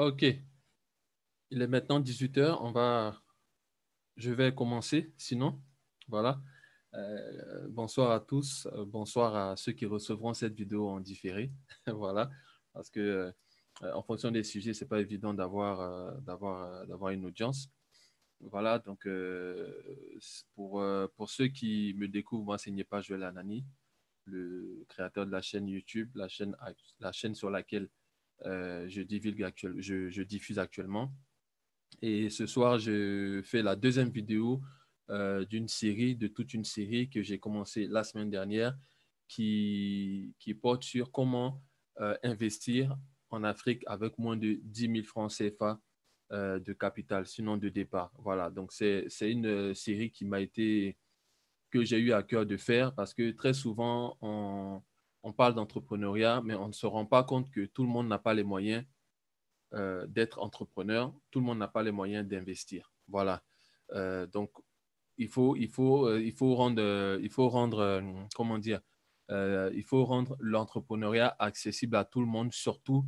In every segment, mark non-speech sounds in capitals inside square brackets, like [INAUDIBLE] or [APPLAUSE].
Ok. Il est maintenant 18h. On va... Je vais commencer, sinon. Voilà. Euh, bonsoir à tous. Euh, bonsoir à ceux qui recevront cette vidéo en différé. [LAUGHS] voilà. Parce que euh, en fonction des sujets, ce n'est pas évident d'avoir une audience. Voilà, donc pour, pour ceux qui me découvrent, moi, n'est pas Joël Anani, le créateur de la chaîne YouTube, la chaîne, la chaîne sur laquelle euh, je, je, diffuse actuellement. Et ce soir, je fais la deuxième vidéo euh, d'une série, de toute une série que j'ai commencé la semaine dernière, qui, qui porte sur comment euh, investir en Afrique avec moins de 10 000 francs CFA de capital, sinon de départ. Voilà, donc c'est une série qui m'a été, que j'ai eu à cœur de faire parce que très souvent, on, on parle d'entrepreneuriat, mais on ne se rend pas compte que tout le monde n'a pas les moyens euh, d'être entrepreneur, tout le monde n'a pas les moyens d'investir. Voilà. Euh, donc, il faut, il faut, euh, il faut rendre, il faut rendre comment dire, il faut rendre l'entrepreneuriat accessible à tout le monde, surtout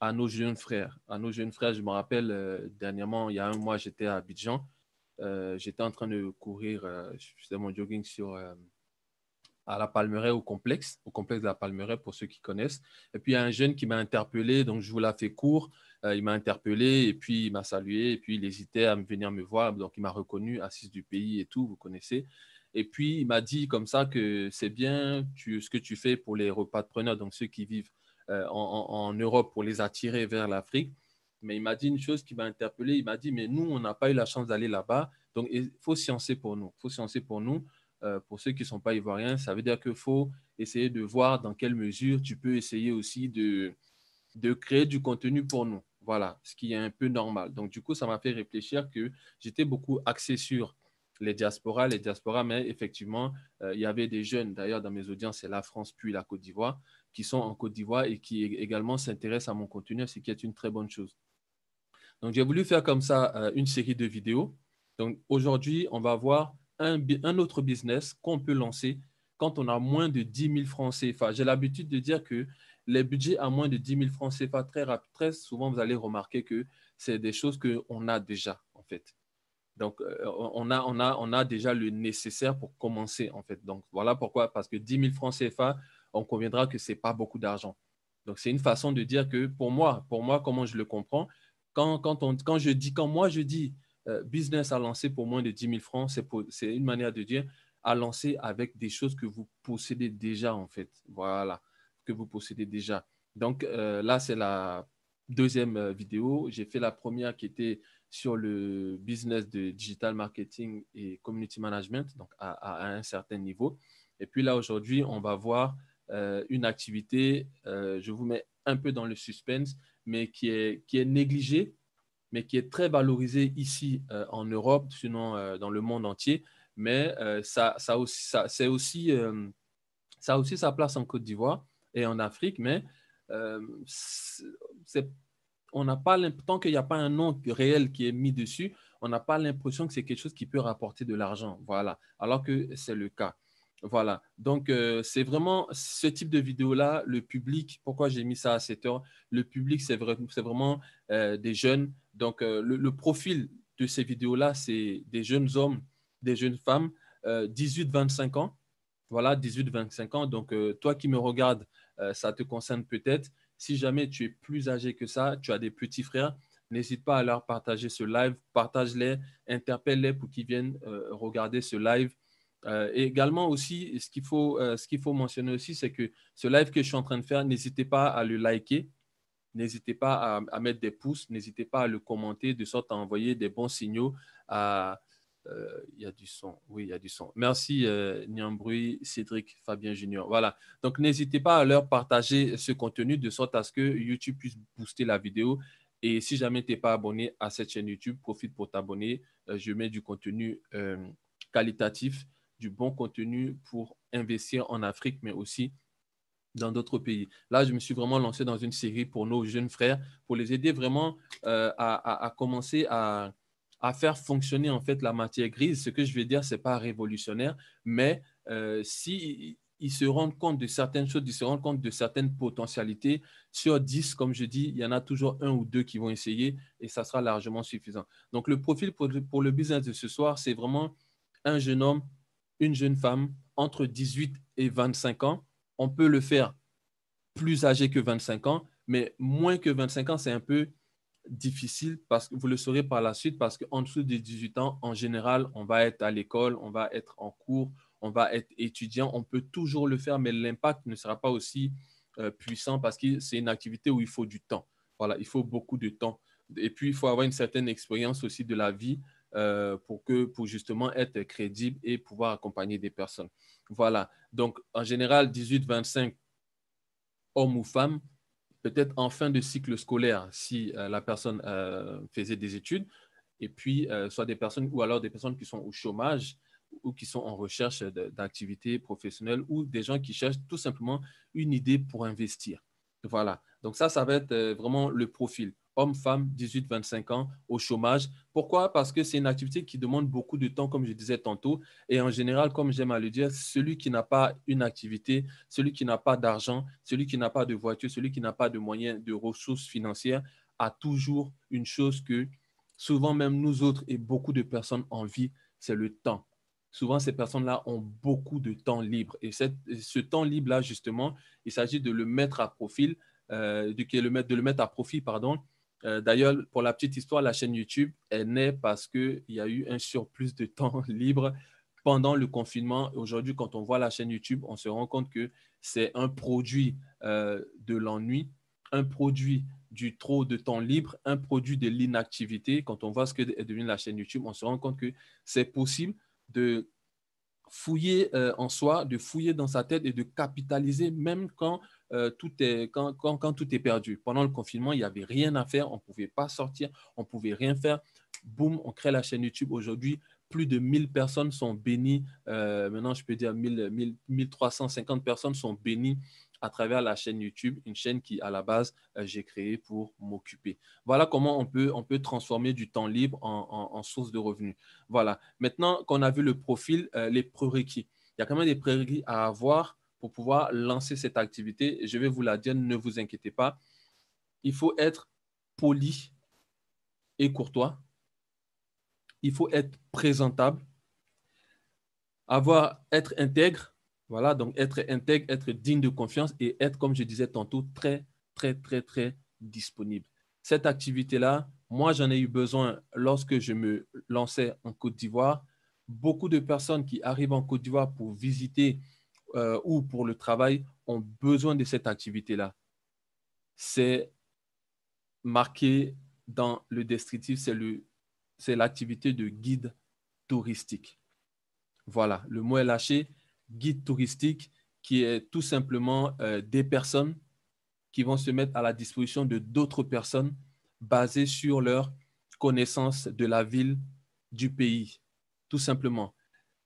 à nos jeunes frères. À nos jeunes frères, je me rappelle dernièrement, il y a un mois, j'étais à Abidjan. j'étais en train de courir, je faisais mon jogging sur à la Palmeraie au complexe, au complexe de la Palmeraie pour ceux qui connaissent. Et puis il y a un jeune qui m'a interpellé, donc je vous la fais court. Euh, il m'a interpellé et puis il m'a salué et puis il hésitait à venir me voir, donc il m'a reconnu, assis du pays et tout, vous connaissez. Et puis il m'a dit comme ça que c'est bien tu, ce que tu fais pour les repas de preneurs, donc ceux qui vivent euh, en, Europe pour les attirer vers l'Afrique. Mais il m'a dit une chose qui m'a interpellé. Il m'a dit, mais nous, on n'a pas eu la chance d'aller là-bas. Donc, il faut sciencer pour nous. Il faut sciencer pour nous. Euh, pour ceux qui ne sont pas ivoiriens, ça veut dire qu'il faut essayer de voir dans quelle mesure tu peux essayer aussi de, de créer du contenu pour nous. Voilà, ce qui est un peu normal. Donc, du coup, ça m'a fait réfléchir que j'étais beaucoup axé sur les diasporas, les diasporas, mais effectivement, euh, il y avait des jeunes, d'ailleurs, dans mes audiences, c'est la France puis la Côte d'Ivoire, qui sont en Côte d'Ivoire et qui également s'intéressent à mon contenu, ce qui est une très bonne chose. Donc, j'ai voulu faire comme ça euh, une série de vidéos. Donc, aujourd'hui, on va voir un, autre business qu'on peut lancer quand on a moins de 10 000 francs CFA. J'ai l'habitude de dire que les budgets à moins de 10 000 francs CFA, très, souvent, vous allez remarquer que c'est des choses qu'on a déjà, en fait. Donc, euh, on a, déjà le nécessaire pour commencer, en fait. Donc, voilà pourquoi, parce que 10 000 francs CFA, on conviendra que ce n'est pas beaucoup d'argent. Donc, c'est une façon de dire que pour moi, pour moi, comment je le comprends, quand, quand je dis, quand moi je dis euh, business à lancer pour moins de 10 000 francs, c'est une manière de dire à lancer avec des choses que vous possédez déjà, en fait. Voilà, que vous possédez déjà. Donc euh, là, c'est la deuxième euh, vidéo. J'ai fait la première qui était sur le business de digital marketing et community management, donc à, un certain niveau. Et puis là, aujourd'hui, on va voir une activité, je vous mets un peu dans le suspense, mais qui est, qui est négligée mais qui est très valorisé ici euh, en Europe, sinon euh, dans le monde entier. Mais euh, ça, a aussi sa place en Côte d'Ivoire et en Afrique, mais on n'a pas tant qu'il n'y a pas un nom réel qui est mis dessus, on n'a pas l'impression que c'est quelque chose qui peut rapporter de l'argent. Voilà, alors que c'est le cas. Voilà. Donc, euh, c'est vraiment ce type de vidéo-là, le public, pourquoi j'ai mis ça à 7 heure, le public, c'est vraiment euh, des jeunes. Donc, euh, le, le, profil de ces vidéos-là, c'est des jeunes hommes, des jeunes femmes, 18-25 ans. Voilà, 18-25 ans. Donc, toi qui me regardes, ça te concerne peut-être. Si jamais tu es plus âgé que ça, tu as des petits frères, n'hésite pas à leur partager ce live, partage-les, interpelle-les pour qu'ils viennent regarder ce live. Euh, également aussi, euh, ce qu'il faut, mentionner aussi, c'est que ce live que je suis en train de faire, n'hésitez pas à le liker, n'hésitez pas à, mettre des pouces, n'hésitez pas à le commenter, de sorte à envoyer des bons signaux euh, Il y a du son, oui, il y a du son. Merci Niambrui, Cédric, Fabien Junior. Voilà, donc n'hésitez pas à leur partager ce contenu de sorte à ce que YouTube puisse booster la vidéo et si jamais tu n'es pas abonné à cette chaîne YouTube, profite pour t'abonner. je mets du contenu qualitatif du bon contenu pour investir en Afrique, mais aussi dans d'autres pays. Là, je me suis vraiment lancé dans une série pour nos jeunes frères, pour les aider vraiment euh, à, commencer à, faire fonctionner en fait la matière grise. Ce que je vais dire, ce n'est pas révolutionnaire, mais s'ils euh, si se rendent compte de certaines choses, ils se rendent compte de certaines potentialités. Sur 10, comme je dis, il y en a toujours un ou deux qui vont essayer et ça sera largement suffisant. Donc, le profil pour, le business de ce soir, c'est vraiment un jeune homme une jeune femme entre 18 et 25 ans. On peut le faire plus âgé que 25 ans, mais moins que 25 ans, c'est un peu difficile parce que vous le saurez par la suite parce qu'en dessous des 18 ans, en général, on va être à l'école, on va être en cours, on va être étudiant, on peut toujours le faire, mais l'impact ne sera pas aussi euh, puissant parce que c'est une activité où il faut du temps. Voilà, il faut beaucoup de temps. Et puis, il faut avoir une certaine expérience aussi de la vie euh, pour, que, pour justement être crédible et pouvoir accompagner des personnes. Voilà. Donc, en général, 18-25 hommes ou femmes, peut-être en fin de cycle scolaire si euh, la personne euh, faisait des études, et puis soit des personnes ou alors des personnes qui sont au chômage ou qui sont en recherche d'activités professionnelles ou des gens qui cherchent tout simplement une idée pour investir. Voilà. Donc ça, ça va être vraiment le profil hommes, femmes, 18-25 ans, au chômage. Pourquoi Parce que c'est une activité qui demande beaucoup de temps, comme je disais tantôt. Et en général, comme j'aime à le dire, celui qui n'a pas une activité, celui qui n'a pas d'argent, celui qui n'a pas de voiture, celui qui n'a pas de moyens, de ressources financières, a toujours une chose que souvent même nous autres et beaucoup de personnes en vie, c'est le temps. Souvent, ces personnes-là ont beaucoup de temps libre. Et ce temps libre-là, justement, il s'agit de le mettre à profil, euh, de, de le mettre à profit, pardon, euh, d'ailleurs, pour la petite histoire, la chaîne YouTube est née parce qu'il y a eu un surplus de temps [LAUGHS] libre pendant le confinement. Aujourd'hui, quand on voit la chaîne YouTube, on se rend compte que c'est un produit euh, de l'ennui, un produit du trop de temps libre, un produit de l'inactivité. Quand on voit ce que est devenu la chaîne YouTube, on se rend compte que c'est possible de fouiller euh, en soi, de fouiller dans sa tête et de capitaliser, même quand euh, tout est, quand, tout est perdu. Pendant le confinement, il n'y avait rien à faire, on ne pouvait pas sortir, on ne pouvait rien faire. Boum, on crée la chaîne YouTube. Aujourd'hui, plus de 1000 personnes sont bénies. Euh, maintenant, je peux dire 1000, 1000, 1350 personnes sont bénies à travers la chaîne YouTube, une chaîne qui, à la base, euh, j'ai créée pour m'occuper. Voilà comment on peut, on peut transformer du temps libre en, en source de revenus. Voilà. Maintenant qu'on a vu le profil, les prérequis. Il y a quand même des prérequis à avoir pour pouvoir lancer cette activité. Je vais vous la dire, ne vous inquiétez pas. Il faut être poli et courtois. Il faut être présentable. Avoir, être intègre. Voilà, donc être intègre, être digne de confiance et être, comme je disais tantôt, très, très, très, très disponible. Cette activité-là, moi, j'en ai eu besoin lorsque je me lançais en Côte d'Ivoire. Beaucoup de personnes qui arrivent en Côte d'Ivoire pour visiter euh, ou pour le travail ont besoin de cette activité-là. C'est marqué dans le descriptif, c'est l'activité de guide touristique. Voilà, le mot est lâché, guide touristique, qui est tout simplement euh, des personnes qui vont se mettre à la disposition de d'autres personnes basées sur leur connaissance de la ville, du pays, tout simplement.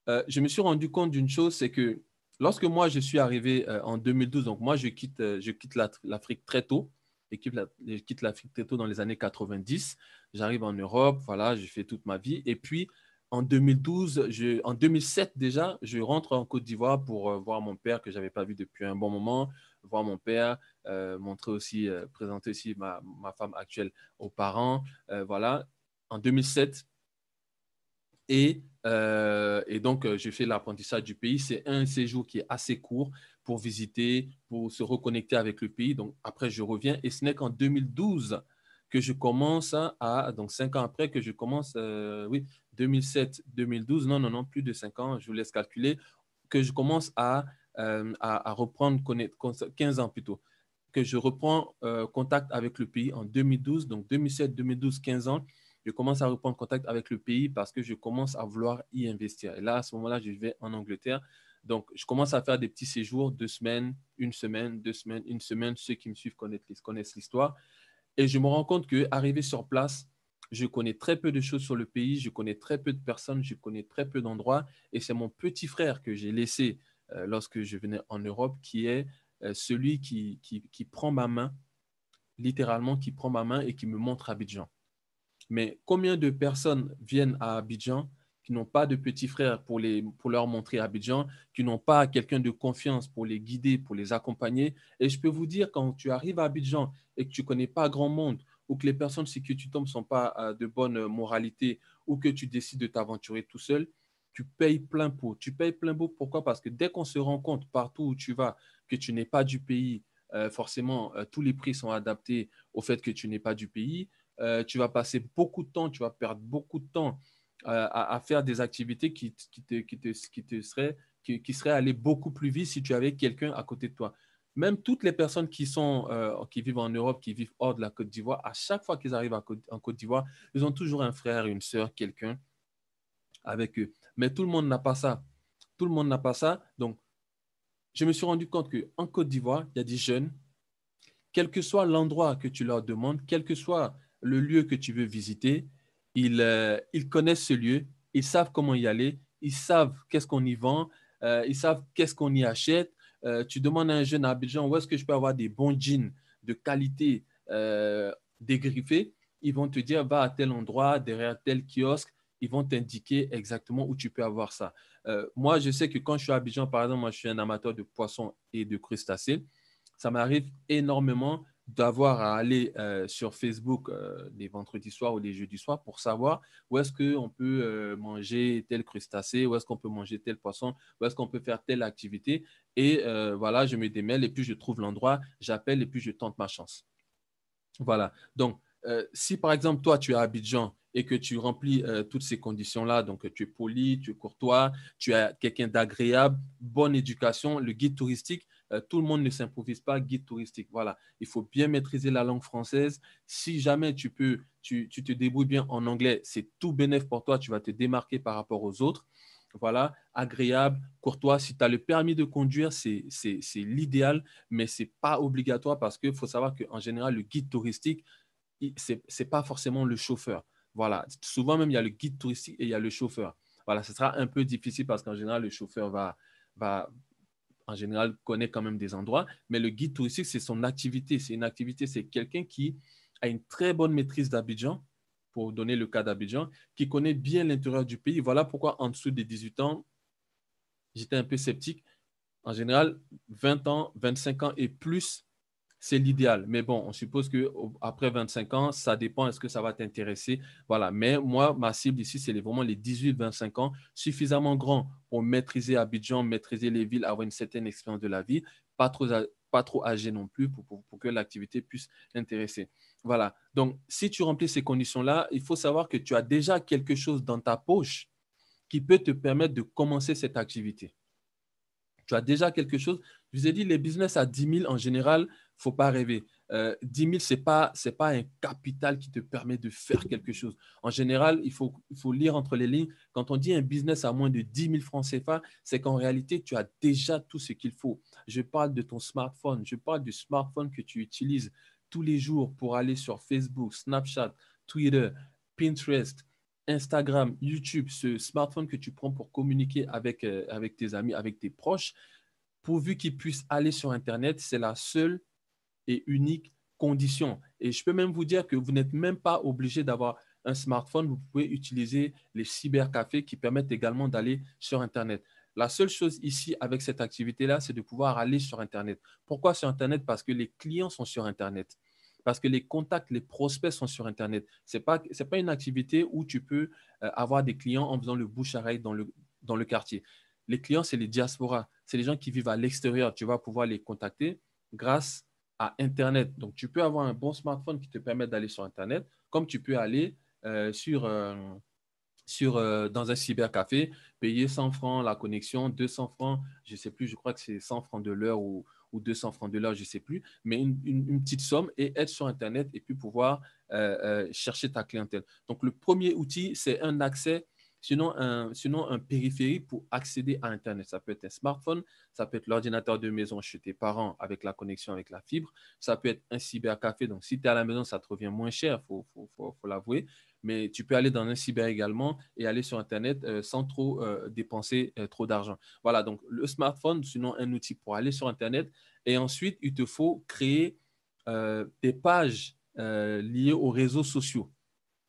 Euh, je me suis rendu compte d'une chose, c'est que lorsque moi je suis arrivé euh, en 2012, donc moi je quitte, euh, je quitte l'Afrique très tôt. Je quitte l'Afrique très tôt dans les années 90. J'arrive en Europe, voilà, j'ai fait toute ma vie. Et puis en 2012, en 2007 déjà, je rentre en Côte d'Ivoire pour euh, voir mon père que j'avais pas vu depuis un bon moment, voir mon père, montrer aussi, présenter aussi ma, ma, femme actuelle aux parents, voilà. En 2007, euh, et, donc, euh, j'ai fait l'apprentissage du pays. C'est un séjour qui est assez court pour visiter, pour se reconnecter avec le pays. Donc, après, je reviens. Et ce n'est qu'en 2012 que je commence à, donc cinq ans après que je commence, euh, oui, 2007, 2012, non, non, non, plus de cinq ans, je vous laisse calculer, que je commence à, à, reprendre, 15 ans plutôt, que je reprends contact avec le pays en 2012, donc 2007, 2012, 15 ans, je commence à reprendre contact avec le pays parce que je commence à vouloir y investir. Et là, à ce moment-là, je vais en Angleterre. Donc, je commence à faire des petits séjours, deux semaines, une semaine, deux semaines, une semaine. Ceux qui me suivent connaissent l'histoire. Et je me rends compte que arrivé sur place, je connais très peu de choses sur le pays, je connais très peu de personnes, je connais très peu d'endroits. Et c'est mon petit frère que j'ai laissé euh, lorsque je venais en Europe qui est euh, celui qui, qui, qui prend ma main, littéralement, qui prend ma main et qui me montre Abidjan. Mais combien de personnes viennent à Abidjan qui n'ont pas de petits frères pour, leur montrer Abidjan, qui n'ont pas quelqu'un de confiance pour les guider, pour les accompagner. Et je peux vous dire, quand tu arrives à Abidjan et que tu ne connais pas grand monde, ou que les personnes sur qui tu tombes ne sont pas euh, de bonne moralité, ou que tu décides de t'aventurer tout seul, tu payes plein pot. Tu payes plein pot, pourquoi Parce que dès qu'on se rend compte partout où tu vas que tu n'es pas du pays, euh, forcément, euh, tous les prix sont adaptés au fait que tu n'es pas du pays. Euh, tu vas passer beaucoup de temps, tu vas perdre beaucoup de temps euh, à, faire des activités qui, te, qui, te, qui te seraient, qui, allées beaucoup plus vite si tu avais quelqu'un à côté de toi. Même toutes les personnes qui, sont, euh, qui vivent en Europe, qui vivent hors de la Côte d'Ivoire, à chaque fois qu'ils arrivent en Côte d'Ivoire, ils ont toujours un frère, une sœur, quelqu'un avec eux. Mais tout le monde n'a pas ça. Tout le monde n'a pas ça. Donc, je me suis rendu compte qu'en Côte d'Ivoire, il y a des jeunes, quel que soit l'endroit que tu leur demandes, quel que soit le lieu que tu veux visiter, euh, ils, connaissent ce lieu, ils savent comment y aller, ils savent qu'est-ce qu'on y vend, euh, ils savent qu'est-ce qu'on y achète. Euh, tu demandes à un jeune à Abidjan où est-ce que je peux avoir des bons jeans de qualité dégriffés. Ils vont te dire va à tel endroit, derrière tel kiosque. Ils vont t'indiquer exactement où tu peux avoir ça. moi, je sais que quand je suis à Abidjan, par exemple, moi, je suis un amateur de poissons et de crustacés. Ça m'arrive énormément d'avoir à aller euh, sur Facebook euh, les vendredis soirs ou les jeudis soirs pour savoir où est-ce qu'on peut euh, manger tel crustacé, où est-ce qu'on peut manger tel poisson, où est-ce qu'on peut faire telle activité. Et voilà, je me démêle et puis je trouve l'endroit, j'appelle et puis je tente ma chance. Voilà. Donc, si par exemple, toi, tu es à Abidjan et que tu remplis toutes ces conditions-là, donc tu es poli, tu es courtois, tu es quelqu'un d'agréable, bonne éducation, le guide touristique, euh, tout le monde ne s'improvise pas guide touristique. Voilà, il faut bien maîtriser la langue française. Si jamais tu peux, tu, te débrouilles bien en anglais, c'est tout bénéf pour toi. Tu vas te démarquer par rapport aux autres. Voilà, agréable, courtois. Si tu as le permis de conduire, c'est l'idéal, mais ce n'est pas obligatoire parce qu'il faut savoir qu'en général, le guide touristique, ce n'est pas forcément le chauffeur. Voilà, souvent même, il y a le guide touristique et il y a le chauffeur. Voilà, ce sera un peu difficile parce qu'en général, le chauffeur va, en général, connaît quand même des endroits, mais le guide touristique, c'est son activité. C'est une activité, c'est quelqu'un qui a une très bonne maîtrise d'Abidjan, pour donner le cas d'Abidjan, qui connaît bien l'intérieur du pays. Voilà pourquoi en dessous des 18 ans, j'étais un peu sceptique. En général, 20 ans, 25 ans et plus, c'est l'idéal. Mais bon, on suppose qu'après 25 ans, ça dépend, est-ce que ça va t'intéresser? Voilà. Mais moi, ma cible ici, c'est vraiment les 18-25 ans, suffisamment grand pour maîtriser Abidjan, maîtriser les villes, avoir une certaine expérience de la vie, pas trop, âgé non plus pour, que l'activité puisse intéresser. Voilà. Donc, si tu remplis ces conditions-là, il faut savoir que tu as déjà quelque chose dans ta poche qui peut te permettre de commencer cette activité. Tu as déjà quelque chose. Je vous ai dit, les business à 10 000 en général, faut pas rêver. 10 000, ce n'est pas, un capital qui te permet de faire quelque chose. En général, il faut, lire entre les lignes. Quand on dit un business à moins de 10 000 francs CFA, c'est qu'en réalité, tu as déjà tout ce qu'il faut. Je parle de ton smartphone, je parle du smartphone que tu utilises tous les jours pour aller sur Facebook, Snapchat, Twitter, Pinterest, Instagram, YouTube, ce smartphone que tu prends pour communiquer avec, euh, avec tes amis, avec tes proches. Pourvu qu'ils puissent aller sur Internet, c'est la seule et unique condition. Et je peux même vous dire que vous n'êtes même pas obligé d'avoir un smartphone. Vous pouvez utiliser les cybercafés qui permettent également d'aller sur Internet. La seule chose ici avec cette activité-là, c'est de pouvoir aller sur Internet. Pourquoi sur Internet Parce que les clients sont sur Internet. Parce que les contacts, les prospects sont sur Internet. Ce n'est pas, une activité où tu peux euh, avoir des clients en faisant le bouche à dans le, dans le quartier. Les clients, c'est les diasporas. C'est les gens qui vivent à l'extérieur. Tu vas pouvoir les contacter grâce à Internet. Donc, tu peux avoir un bon smartphone qui te permet d'aller sur Internet, comme tu peux aller euh, sur, euh, sur, euh, dans un cybercafé, payer 100 francs la connexion, 200 francs, je ne sais plus, je crois que c'est 100 francs de l'heure ou, 200 francs de l'heure, je ne sais plus, mais une, petite somme et être sur Internet et puis pouvoir chercher ta clientèle. Donc, le premier outil, c'est un accès sinon un, sinon un périphérique pour accéder à Internet. Ça peut être un smartphone, ça peut être l'ordinateur de maison chez tes parents avec la connexion avec la fibre, ça peut être un cybercafé. Donc, si tu es à la maison, ça te revient moins cher, il faut, l'avouer. Mais tu peux aller dans un cyber également et aller sur Internet euh, sans trop euh, dépenser euh, trop d'argent. Voilà, donc le smartphone, sinon un outil pour aller sur Internet. Et ensuite, il te faut créer des pages liées aux réseaux sociaux.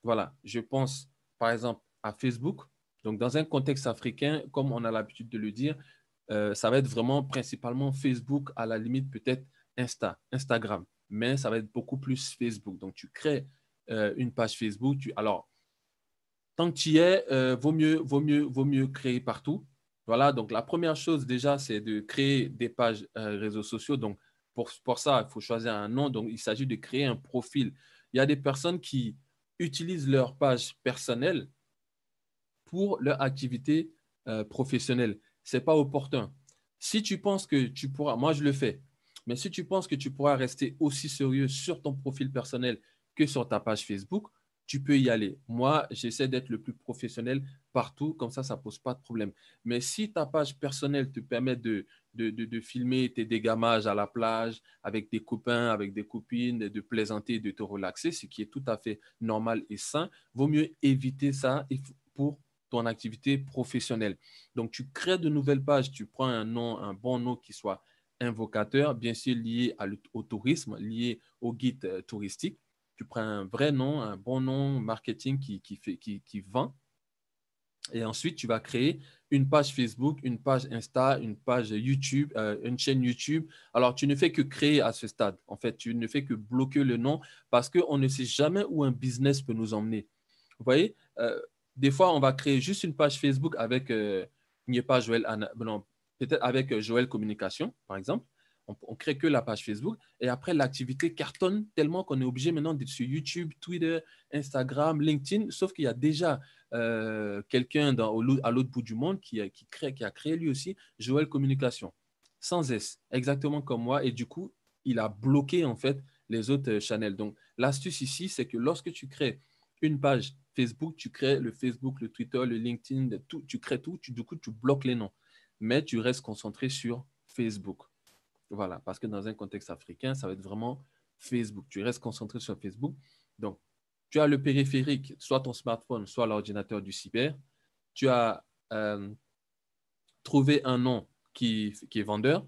Voilà, je pense par exemple Facebook. Donc, dans un contexte africain, comme on a l'habitude de le dire, euh, ça va être vraiment principalement Facebook, à la limite peut-être Insta, Instagram, mais ça va être beaucoup plus Facebook. Donc, tu crées euh, une page Facebook. Tu... Alors, tant que tu y es, euh, vaut, mieux, vaut, mieux, vaut mieux créer partout. Voilà, donc la première chose déjà, c'est de créer des pages réseaux sociaux. Donc, pour, pour ça, il faut choisir un nom. Donc, il s'agit de créer un profil. Il y a des personnes qui utilisent leur page personnelle pour leur activité euh, professionnelle. Ce n'est pas opportun. Si tu penses que tu pourras, moi je le fais, mais si tu penses que tu pourras rester aussi sérieux sur ton profil personnel que sur ta page Facebook, tu peux y aller. Moi, j'essaie d'être le plus professionnel partout, comme ça, ça ne pose pas de problème. Mais si ta page personnelle te permet de, de, filmer tes dégamages à la plage avec des copains, avec des copines, de plaisanter, de te relaxer, ce qui est tout à fait normal et sain, vaut mieux éviter ça pour ton activité professionnelle. Donc, tu crées de nouvelles pages, tu prends un nom, un bon nom qui soit invocateur, bien sûr lié au tourisme, lié au guide euh, touristique. Tu prends un vrai nom, un bon nom marketing qui, fait, qui, vend. Et ensuite, tu vas créer une page Facebook, une page Insta, une page YouTube, euh, une chaîne YouTube. Alors, tu ne fais que créer à ce stade. En fait, tu ne fais que bloquer le nom parce qu'on ne sait jamais où un business peut nous emmener. Vous voyez, euh, des fois, on va créer juste une page Facebook avec, n'y a pas Joël, peut-être avec euh, Joël Communication, par exemple. On, crée que la page Facebook. Et après, l'activité cartonne tellement qu'on est obligé maintenant d'être sur YouTube, Twitter, Instagram, LinkedIn. Sauf qu'il y a déjà euh, quelqu'un à l'autre bout du monde euh, qui, crée, qui a créé lui aussi Joël Communication. Sans S, exactement comme moi. Et du coup, il a bloqué en fait les autres channels. Donc, l'astuce ici, c'est que lorsque tu crées une page Facebook, tu crées le Facebook, le Twitter, le LinkedIn, tout, tu crées tout, du coup, tu bloques les noms. Mais tu restes concentré sur Facebook. Voilà, parce que dans un contexte africain, ça va être vraiment Facebook. Tu restes concentré sur Facebook. Donc, tu as le périphérique, soit ton smartphone, soit l'ordinateur du cyber. Tu as euh, trouvé un nom qui est vendeur.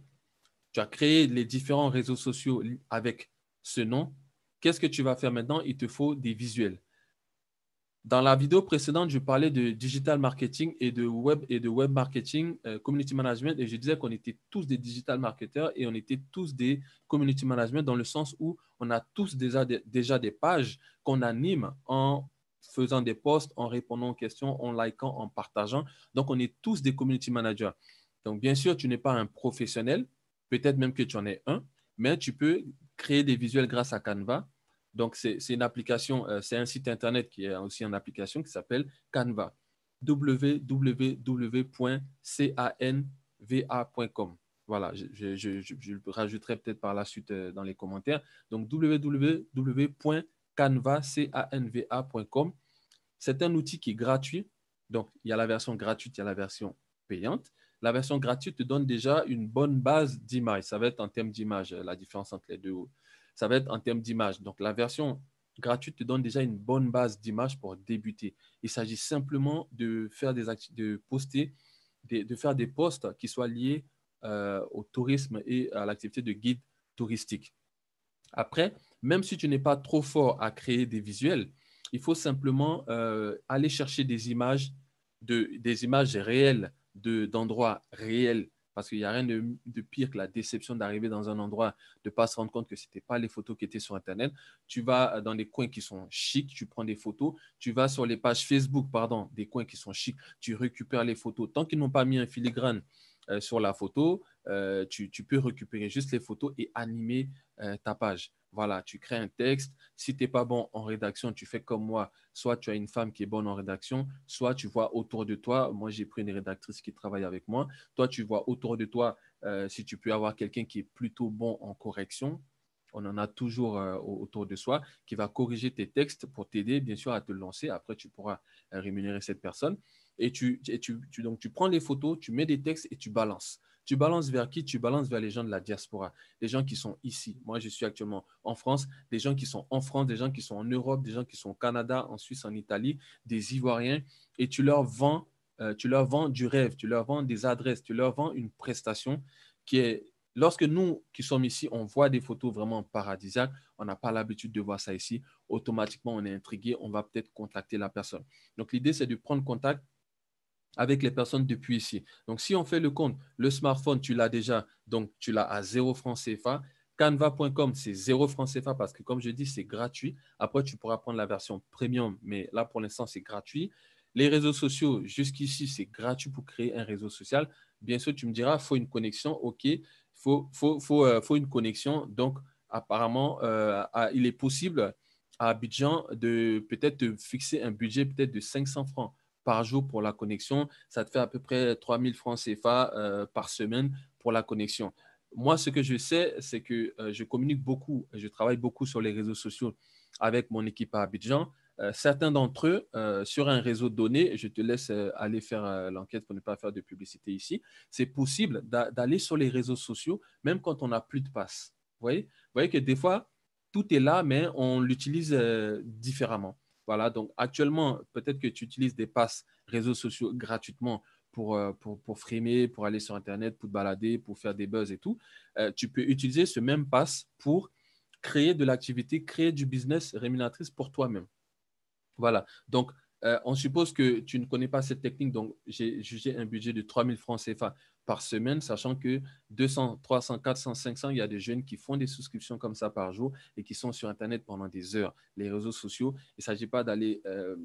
Tu as créé les différents réseaux sociaux avec ce nom. Qu'est-ce que tu vas faire maintenant Il te faut des visuels. Dans la vidéo précédente, je parlais de digital marketing et de web et de web marketing, euh, community management, et je disais qu'on était tous des digital marketeurs et on était tous des community managers dans le sens où on a tous déjà déjà des pages qu'on anime en faisant des posts, en répondant aux questions, en likant, en partageant. Donc, on est tous des community managers. Donc, bien sûr, tu n'es pas un professionnel, peut-être même que tu en es un, mais tu peux créer des visuels grâce à Canva, donc, c'est une application, euh, c'est un site internet qui est aussi une application qui s'appelle Canva. www.canva.com. Voilà, je, le rajouterai peut-être par la suite euh, dans les commentaires. Donc, www.canva.com. C'est un outil qui est gratuit. Donc, il y a la version gratuite, il y a la version payante. La version gratuite te donne déjà une bonne base d'image. Ça va être en termes d'image, euh, la différence entre les deux ça va être en termes d'image. Donc, la version gratuite te donne déjà une bonne base d'image pour débuter. Il s'agit simplement de faire des de poster, de, faire des posts qui soient liés euh, au tourisme et à l'activité de guide touristique. Après, même si tu n'es pas trop fort à créer des visuels, il faut simplement euh, aller chercher des images, de, des images réelles d'endroits réels parce qu'il n'y a rien de, pire que la déception d'arriver dans un endroit, de ne pas se rendre compte que ce n'était pas les photos qui étaient sur Internet. Tu vas euh, dans des coins qui sont chics, tu prends des photos. Tu vas sur les pages Facebook, pardon, des coins qui sont chics, tu récupères les photos. Tant qu'ils n'ont pas mis un filigrane euh, sur la photo, euh, tu, peux récupérer juste les photos et animer ta page. Voilà, tu crées un texte. Si tu n'es pas bon en rédaction, tu fais comme moi. Soit tu as une femme qui est bonne en rédaction, soit tu vois autour de toi, moi j'ai pris une rédactrice qui travaille avec moi, toi tu vois autour de toi euh, si tu peux avoir quelqu'un qui est plutôt bon en correction. On en a toujours euh, autour de soi qui va corriger tes textes pour t'aider, bien sûr, à te lancer. Après, tu pourras euh, rémunérer cette personne. Et, tu, donc, tu prends les photos, tu mets des textes et tu balances. Tu balances vers qui Tu balances vers les gens de la diaspora, les gens qui sont ici. Moi, je suis actuellement en France, des gens qui sont en France, des gens qui sont en Europe, des gens qui sont au Canada, en Suisse, en Italie, des Ivoiriens, et tu leur vends, euh, tu leur vends du rêve, tu leur vends des adresses, tu leur vends une prestation qui est Lorsque nous qui sommes ici, on voit des photos vraiment paradisiaques, on n'a pas l'habitude de voir ça ici, automatiquement on est intrigué, on va peut-être contacter la personne. Donc l'idée, c'est de prendre contact avec les personnes depuis ici. Donc, si on fait le compte, le smartphone, tu l'as déjà, donc tu l'as à 0 francs CFA. Canva.com, c'est 0 francs CFA parce que, comme je dis, c'est gratuit. Après, tu pourras prendre la version premium, mais là, pour l'instant, c'est gratuit. Les réseaux sociaux, jusqu'ici, c'est gratuit pour créer un réseau social. Bien sûr, tu me diras, il faut une connexion. OK, il euh, faut, une connexion. Donc, apparemment, euh, il est possible à Abidjan de peut-être fixer un budget peut-être de 500 francs par jour pour la connexion, ça te fait à peu près 3000 francs CFA euh, par semaine pour la connexion. Moi, ce que je sais, c'est que euh, je communique beaucoup, je travaille beaucoup sur les réseaux sociaux avec mon équipe à Abidjan. Euh, certains d'entre eux, sur un réseau donné, je te laisse aller faire l'enquête pour ne pas faire de publicité ici, c'est possible d'aller sur les réseaux sociaux, même quand on n'a plus de passe. Vous voyez, Vous voyez que des fois, tout est là, mais on l'utilise différemment. Voilà, donc actuellement, peut-être que tu utilises des passes réseaux sociaux gratuitement pour, euh, pour, pour frimer, pour aller sur Internet, pour te balader, pour faire des buzz et tout. Euh, tu peux utiliser ce même pass pour créer de l'activité, créer du business rémunératrice pour toi-même. Voilà, donc euh, on suppose que tu ne connais pas cette technique, donc j'ai jugé un budget de 3000 francs CFA par semaine, sachant que 200, 300, 400, 500, il y a des jeunes qui font des souscriptions comme ça par jour et qui sont sur Internet pendant des heures. Les réseaux sociaux, il ne s'agit pas euh,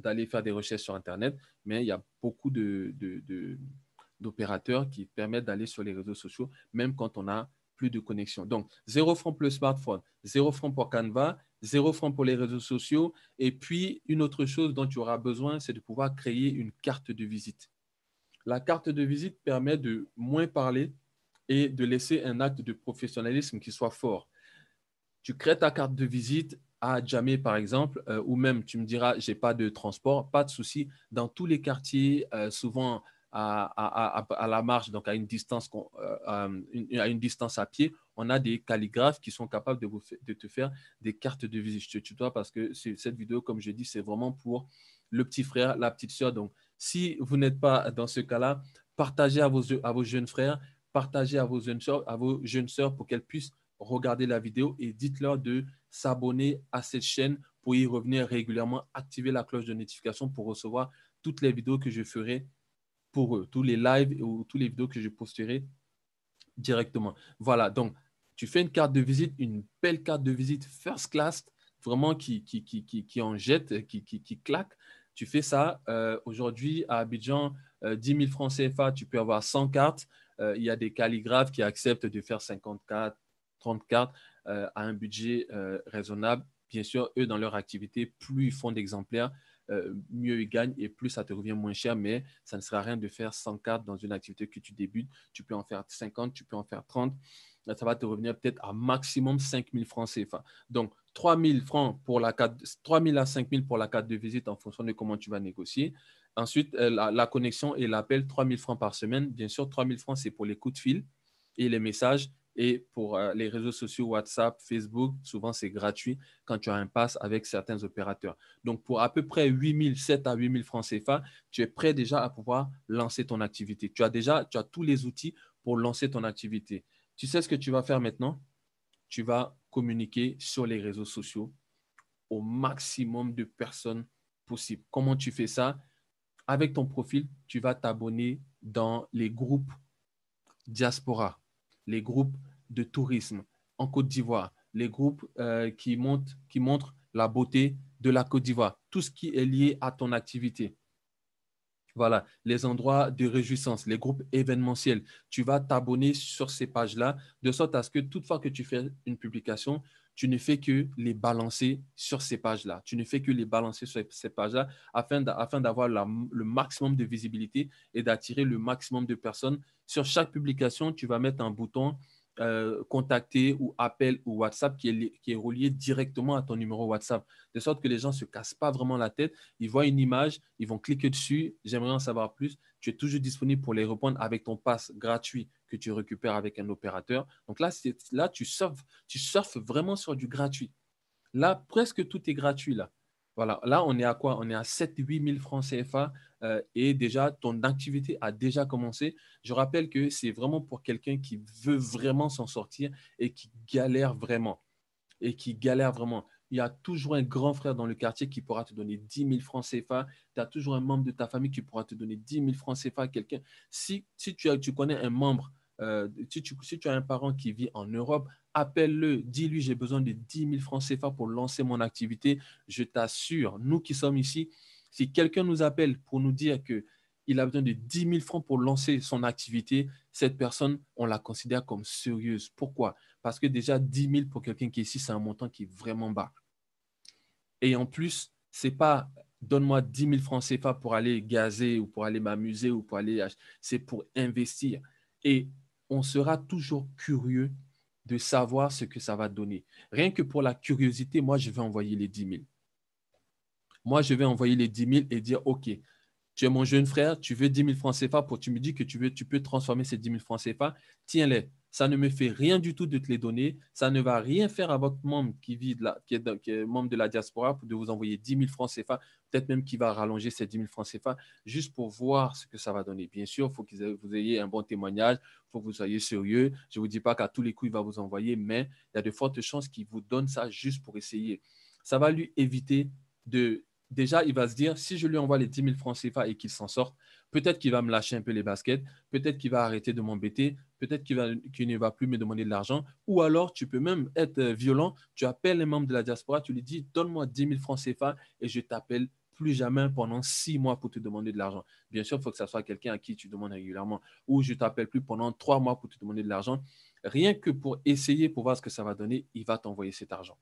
d'aller faire des recherches sur Internet, mais il y a beaucoup d'opérateurs de, qui permettent d'aller sur les réseaux sociaux, même quand on a plus de connexion. Donc, zéro franc pour le smartphone, zéro franc pour Canva, zéro franc pour les réseaux sociaux. Et puis, une autre chose dont tu auras besoin, c'est de pouvoir créer une carte de visite la carte de visite permet de moins parler et de laisser un acte de professionnalisme qui soit fort. Tu crées ta carte de visite à Djamé, par exemple, euh, ou même tu me diras, j'ai pas de transport, pas de souci. Dans tous les quartiers, euh, souvent à, la marche, donc euh, à une, distance, à pied, on a des calligraphes qui sont capables de, te faire des cartes de visite. Je te tutoie parce que cette vidéo, comme je dis, c'est vraiment pour le petit frère, la petite soeur, Donc, si vous n'êtes pas dans ce cas-là, partagez à vos, jeunes frères, partagez à vos jeunes sœurs pour qu'elles puissent regarder la vidéo et dites-leur de s'abonner à cette chaîne pour y revenir régulièrement, activer la cloche de notification pour recevoir toutes les vidéos que je ferai pour eux, tous les lives ou toutes les vidéos que je posterai directement. Voilà, donc tu fais une carte de visite, une belle carte de visite first class, vraiment qui, en jette, qui claque. Tu fais ça euh, aujourd'hui à Abidjan, 10 euh, 000 francs CFA, tu peux avoir 100 cartes. Euh, il y a des calligraphes qui acceptent de faire 50 cartes, 30 cartes à un budget raisonnable. Bien sûr, eux, dans leur activité, plus ils font d'exemplaires, mieux ils gagnent et plus ça te revient moins cher, mais ça ne sera rien de faire 100 cartes dans une activité que tu débutes. Tu peux en faire 50, tu peux en faire 30. ça va te revenir peut-être à maximum 5 000 francs CFA. Donc, 3 000 francs pour la carte, à 5 pour la carte de visite en fonction de comment tu vas négocier. Ensuite, euh, la, connexion et l'appel, 3 000 francs par semaine. Bien sûr, 3 000 francs, c'est pour les coups de fil et les messages. Et pour euh, les réseaux sociaux, WhatsApp, Facebook, souvent c'est gratuit quand tu as un pass avec certains opérateurs. Donc, pour à peu près 8 000, 7 à 8 000 francs CFA, tu es prêt déjà à pouvoir lancer ton activité. Tu as déjà tu as tous les outils pour lancer ton activité. Tu sais ce que tu vas faire maintenant Tu vas communiquer sur les réseaux sociaux au maximum de personnes possible. Comment tu fais ça Avec ton profil, tu vas t'abonner dans les groupes diaspora, les groupes de tourisme en Côte d'Ivoire, les groupes euh, qui, qui montrent la beauté de la Côte d'Ivoire, tout ce qui est lié à ton activité. Voilà, les endroits de réjouissance, les groupes événementiels. Tu vas t'abonner sur ces pages-là, de sorte à ce que toute fois que tu fais une publication, tu ne fais que les balancer sur ces pages-là. Tu ne fais que les balancer sur ces pages-là afin d'avoir le maximum de visibilité et d'attirer le maximum de personnes. Sur chaque publication, tu vas mettre un bouton euh, contacter ou appel ou WhatsApp qui est, relié directement à ton numéro WhatsApp. De sorte que les gens ne se cassent pas vraiment la tête. Ils voient une image, ils vont cliquer dessus. J'aimerais en savoir plus. Tu es toujours disponible pour les répondre avec ton pass gratuit que tu récupères avec un opérateur. Donc là, là tu, surfes, tu surfes vraiment sur du gratuit. Là, presque tout est gratuit. là. Voilà, là, on est à quoi On est à 7-8 000 francs CFA euh, et déjà, ton activité a déjà commencé. Je rappelle que c'est vraiment pour quelqu'un qui veut vraiment s'en sortir et qui galère vraiment. Et qui galère vraiment. Il y a toujours un grand frère dans le quartier qui pourra te donner 10 000 francs CFA. Tu as toujours un membre de ta famille qui pourra te donner 10 000 francs CFA. Quelqu'un, si, si tu, as, tu connais un membre euh, si, tu, as un parent qui vit en Europe, appelle-le, dis-lui, j'ai besoin de 10 000 francs CFA pour lancer mon activité. Je t'assure, nous qui sommes ici, si quelqu'un nous appelle pour nous dire qu'il a besoin de 10 000 francs pour lancer son activité, cette personne, on la considère comme sérieuse. Pourquoi Parce que déjà 10 000 pour quelqu'un qui est ici, c'est un montant qui est vraiment bas. Et en plus, ce n'est pas donne-moi 10 000 francs CFA pour aller gazer ou pour aller m'amuser ou pour aller... C'est pour investir. Et on sera toujours curieux de savoir ce que ça va donner. Rien que pour la curiosité, moi, je vais envoyer les 10 000. Moi, je vais envoyer les 10 000 et dire, OK, tu es mon jeune frère, tu veux 10 000 francs CFA pour tu me dis que tu, veux, tu peux transformer ces 10 000 francs CFA, tiens-les, ça ne me fait rien du tout de te les donner. Ça ne va rien faire à votre membre qui, vit qui, est, membre de la diaspora de vous envoyer 10 000 francs CFA, peut-être même qu'il va rallonger ces 10 000 francs CFA juste pour voir ce que ça va donner. Bien sûr, il faut que vous ayez un bon témoignage, il faut que vous soyez sérieux. Je ne vous dis pas qu'à tous les coups, il va vous envoyer, mais il y a de fortes chances qu'il vous donne ça juste pour essayer. Ça va lui éviter de déjà, il va se dire, si je lui envoie les 10 000 francs CFA et qu'il s'en sorte, peut-être qu'il va me lâcher un peu les baskets, peut-être qu'il va arrêter de m'embêter, peut-être qu'il ne va plus me demander de l'argent. Ou alors, tu peux même être euh, violent, tu appelles les membres de la diaspora, tu lui dis, donne-moi 10 000 francs CFA et je t'appelle plus jamais pendant six mois pour te demander de l'argent. Bien sûr, il faut que ce soit quelqu'un à qui tu demandes régulièrement ou je t'appelle plus pendant trois mois pour te demander de l'argent. Rien que pour essayer, pour voir ce que ça va donner, il va t'envoyer cet argent.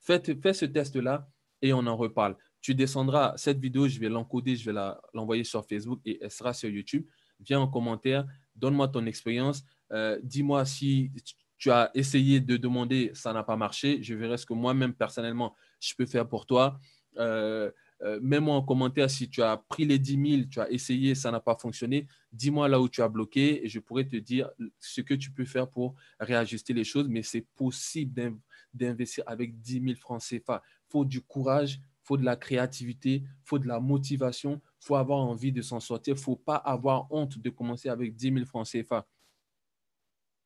fais ce test-là et on en reparle. Tu descendras cette vidéo, je vais l'encoder, je vais l'envoyer sur Facebook et elle sera sur YouTube. Viens en commentaire, donne-moi ton expérience. Euh, dis-moi si tu as essayé de demander, ça n'a pas marché. Je verrai ce que moi-même, personnellement, je peux faire pour toi. Euh, euh, mets-moi en commentaire si tu as pris les 10 000, tu as essayé, ça n'a pas fonctionné. Dis-moi là où tu as bloqué et je pourrais te dire ce que tu peux faire pour réajuster les choses. Mais c'est possible d'investir avec 10 000 francs CFA. Il faut du courage, faut de la créativité, faut de la motivation, faut avoir envie de s'en sortir, faut pas avoir honte de commencer avec 10 000 francs CFA.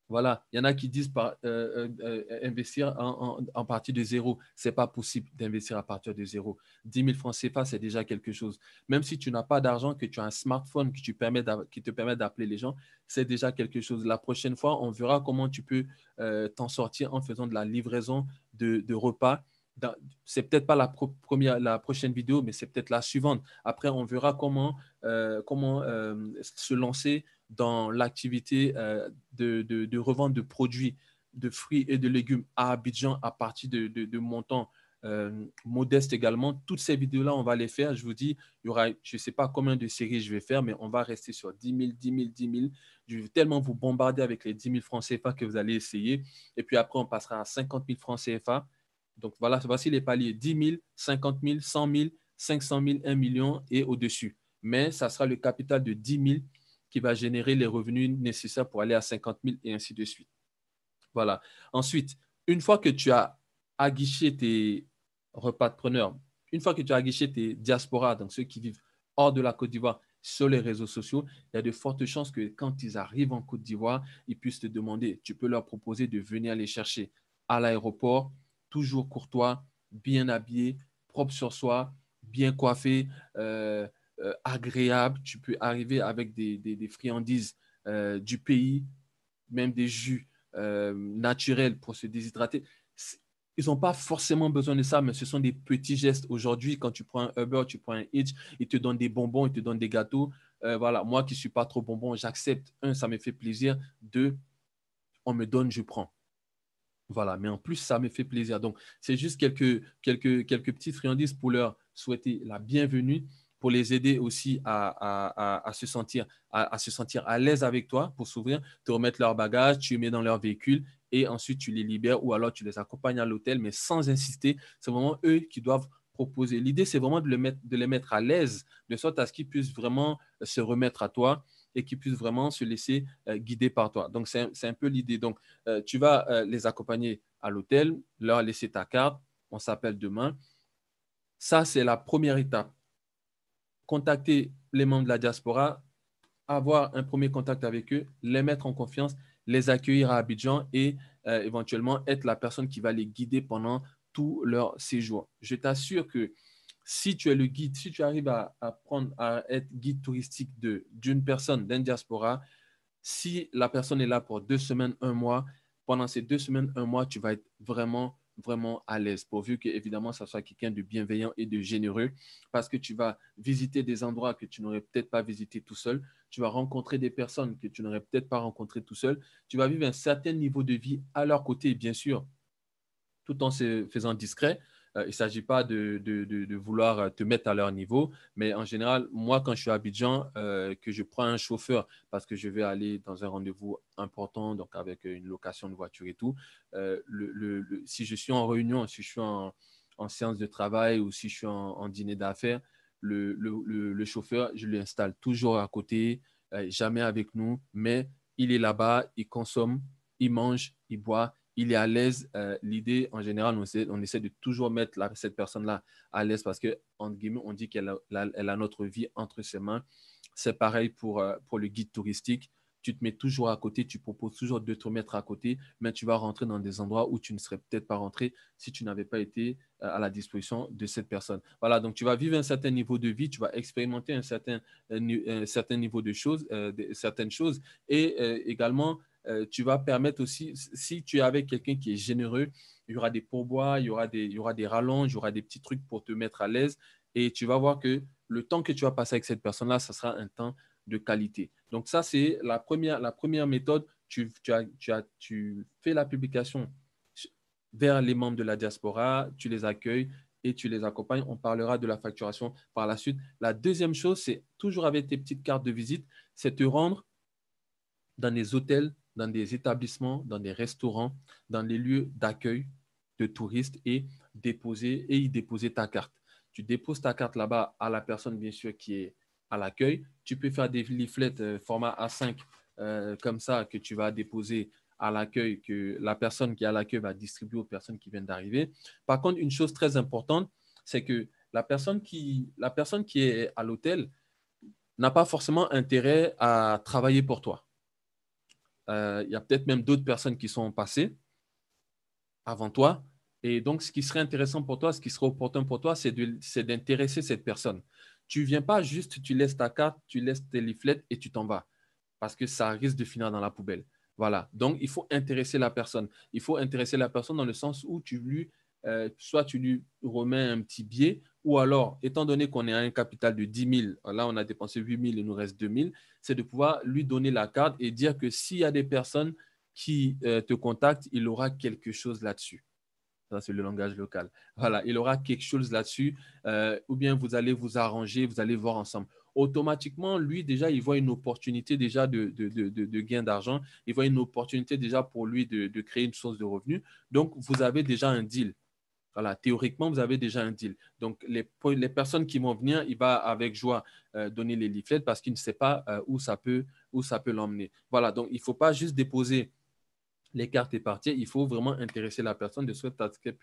Voilà, il y en a qui disent euh, euh, euh, investir en, partie de zéro. Ce n'est pas possible d'investir à partir de zéro. 10 000 francs CFA, c'est déjà quelque chose. Même si tu n'as pas d'argent, que tu as un smartphone qui, te permet d'appeler les gens, c'est déjà quelque chose. La prochaine fois, on verra comment tu peux t'en sortir en faisant de la livraison de repas c'est peut-être pas la, première, la prochaine vidéo, mais c'est peut-être la suivante. Après, on verra comment, euh, comment euh, se lancer dans l'activité euh, de, de, revente de produits, de fruits et de légumes à Abidjan à partir de, de montants modestes également. Toutes ces vidéos-là, on va les faire. Je vous dis, il y aura, je ne sais pas combien de séries je vais faire, mais on va rester sur 10 000, 10 000, 10 000. Je vais tellement vous bombarder avec les 10 000 francs CFA que vous allez essayer. Et puis après, on passera à 50 000 francs CFA. Donc voilà, voici les paliers 10 000, 50 000, 100 000, 500 000, 1 million et au-dessus. Mais ça sera le capital de 10 000 qui va générer les revenus nécessaires pour aller à 50 000 et ainsi de suite. Voilà. Ensuite, une fois que tu as aguiché tes repas de preneurs, une fois que tu as aguiché tes diasporas, donc ceux qui vivent hors de la Côte d'Ivoire, sur les réseaux sociaux, il y a de fortes chances que quand ils arrivent en Côte d'Ivoire, ils puissent te demander, tu peux leur proposer de venir les chercher à l'aéroport, toujours courtois, bien habillé, propre sur soi, bien coiffé, euh, euh, agréable. Tu peux arriver avec des, friandises euh, du pays, même des jus naturels pour se déshydrater. Ils n'ont pas forcément besoin de ça, mais ce sont des petits gestes. Aujourd'hui, quand tu prends un Uber, tu prends un Hitch, ils te donnent des bonbons, ils te donnent des gâteaux. voilà, moi qui ne suis pas trop bonbon, j'accepte. Un, ça me fait plaisir. Deux, on me donne, je prends. Voilà, mais en plus, ça me fait plaisir. Donc, c'est juste quelques, quelques, quelques petites friandises pour leur souhaiter la bienvenue, pour les aider aussi à, se sentir à, se sentir à l'aise avec toi, pour s'ouvrir, te remettre leur bagage, tu les mets dans leur véhicule et ensuite tu les libères ou alors tu les accompagnes à l'hôtel, mais sans insister. C'est vraiment eux qui doivent proposer. L'idée, c'est vraiment de, mettre, de les mettre à l'aise, de sorte à ce qu'ils puissent vraiment se remettre à toi et qu'ils puissent vraiment se laisser euh, guider par toi. Donc, c'est un, peu l'idée. Donc, euh, tu vas euh, les accompagner à l'hôtel, leur laisser ta carte, on s'appelle demain. Ça, c'est la première étape. Contacter les membres de la diaspora, avoir un premier contact avec eux, les mettre en confiance, les accueillir à Abidjan et éventuellement être la personne qui va les guider pendant tout leur séjour. Je t'assure que si tu es le guide, si tu arrives à, apprendre à être guide touristique d'une personne, d'un diaspora, si la personne est là pour deux semaines, un mois, pendant ces deux semaines, un mois, tu vas être vraiment, vraiment à l'aise, pourvu que, évidemment, ça soit quelqu'un de bienveillant et de généreux, parce que tu vas visiter des endroits que tu n'aurais peut-être pas visité tout seul, tu vas rencontrer des personnes que tu n'aurais peut-être pas rencontrées tout seul, tu vas vivre un certain niveau de vie à leur côté, bien sûr, tout en se faisant discret, euh, il ne s'agit pas de, vouloir euh, te mettre à leur niveau, mais en général, moi, quand je suis à Abidjan, euh, que je prends un chauffeur parce que je vais aller dans un rendez-vous important, donc avec une location de voiture et tout, si je suis en réunion, si je suis en, en séance de travail ou si je suis en, en dîner d'affaires, le, chauffeur, je l'installe toujours à côté, jamais avec nous, mais il est là-bas, il consomme, il mange, il boit, il est à l'aise. Euh, l'idée, en général, on essaie, on essaie, de toujours mettre cette personne-là à l'aise parce que, entre guillemets, on dit qu'elle a, elle notre vie entre ses mains. C'est pareil pour, euh, pour le guide touristique. Tu te mets toujours à côté, tu proposes toujours de te mettre à côté, mais tu vas rentrer dans des endroits où tu ne serais peut-être pas rentré si tu n'avais pas été euh, à la disposition de cette personne. Voilà, donc tu vas vivre un certain niveau de vie, tu vas expérimenter un certain, certain niveau de choses, certaines choses et également euh, tu vas permettre aussi, si tu es avec quelqu'un qui est généreux, il y aura des pourboires, il y aura des, aura des rallonges, il y aura des petits trucs pour te mettre à l'aise. Et tu vas voir que le temps que tu vas passer avec cette personne-là, ça sera un temps de qualité. Donc ça, c'est la première, méthode. Tu, fais la publication vers les membres de la diaspora, tu les accueilles et tu les accompagnes. On parlera de la facturation par la suite. La deuxième chose, c'est toujours avec tes petites cartes de visite, c'est te rendre dans les hôtels dans des établissements, dans des restaurants, dans les lieux d'accueil de touristes et déposer et y déposer ta carte. Tu déposes ta carte là-bas à la personne, bien sûr, qui est à l'accueil. Tu peux faire des leaflets euh, format A5 euh, comme ça que tu vas déposer à l'accueil, que la personne qui est à l'accueil va distribuer aux personnes qui viennent d'arriver. Par contre, une chose très importante, c'est que la personne qui, la personne qui est à l'hôtel n'a pas forcément intérêt à travailler pour toi. Euh, il y a peut-être même d'autres personnes qui sont passées avant toi. Et donc, ce qui serait intéressant pour toi, ce qui serait opportun pour toi, c'est d'intéresser cette personne. Tu ne viens pas juste, tu laisses ta carte, tu laisses tes leaflets et tu t'en vas. Parce que ça risque de finir dans la poubelle. Voilà. Donc, il faut intéresser la personne. Il faut intéresser la personne dans le sens où tu lui, euh, soit tu lui remets un petit biais ou alors, étant donné qu'on est à un capital de 10 000, là on a dépensé 8 000, il nous reste 2 000, c'est de pouvoir lui donner la carte et dire que s'il y a des personnes qui euh, te contactent, il aura quelque chose là-dessus. Ça, c'est le langage local. Voilà, il aura quelque chose là-dessus. Euh, ou bien vous allez vous arranger, vous allez voir ensemble. Automatiquement, lui, déjà, il voit une opportunité déjà de gain d'argent. Il voit une opportunité déjà pour lui de, créer une source de revenus. Donc, vous avez déjà un deal. Voilà, théoriquement, vous avez déjà un deal. Donc, les, personnes qui vont venir, il va avec joie euh, donner les leaflets parce qu'il ne sait pas euh, où ça peut, où ça peut l'emmener. Voilà, donc il ne faut pas juste déposer les cartes et partir, il faut vraiment intéresser la personne de ce que ce qu'elle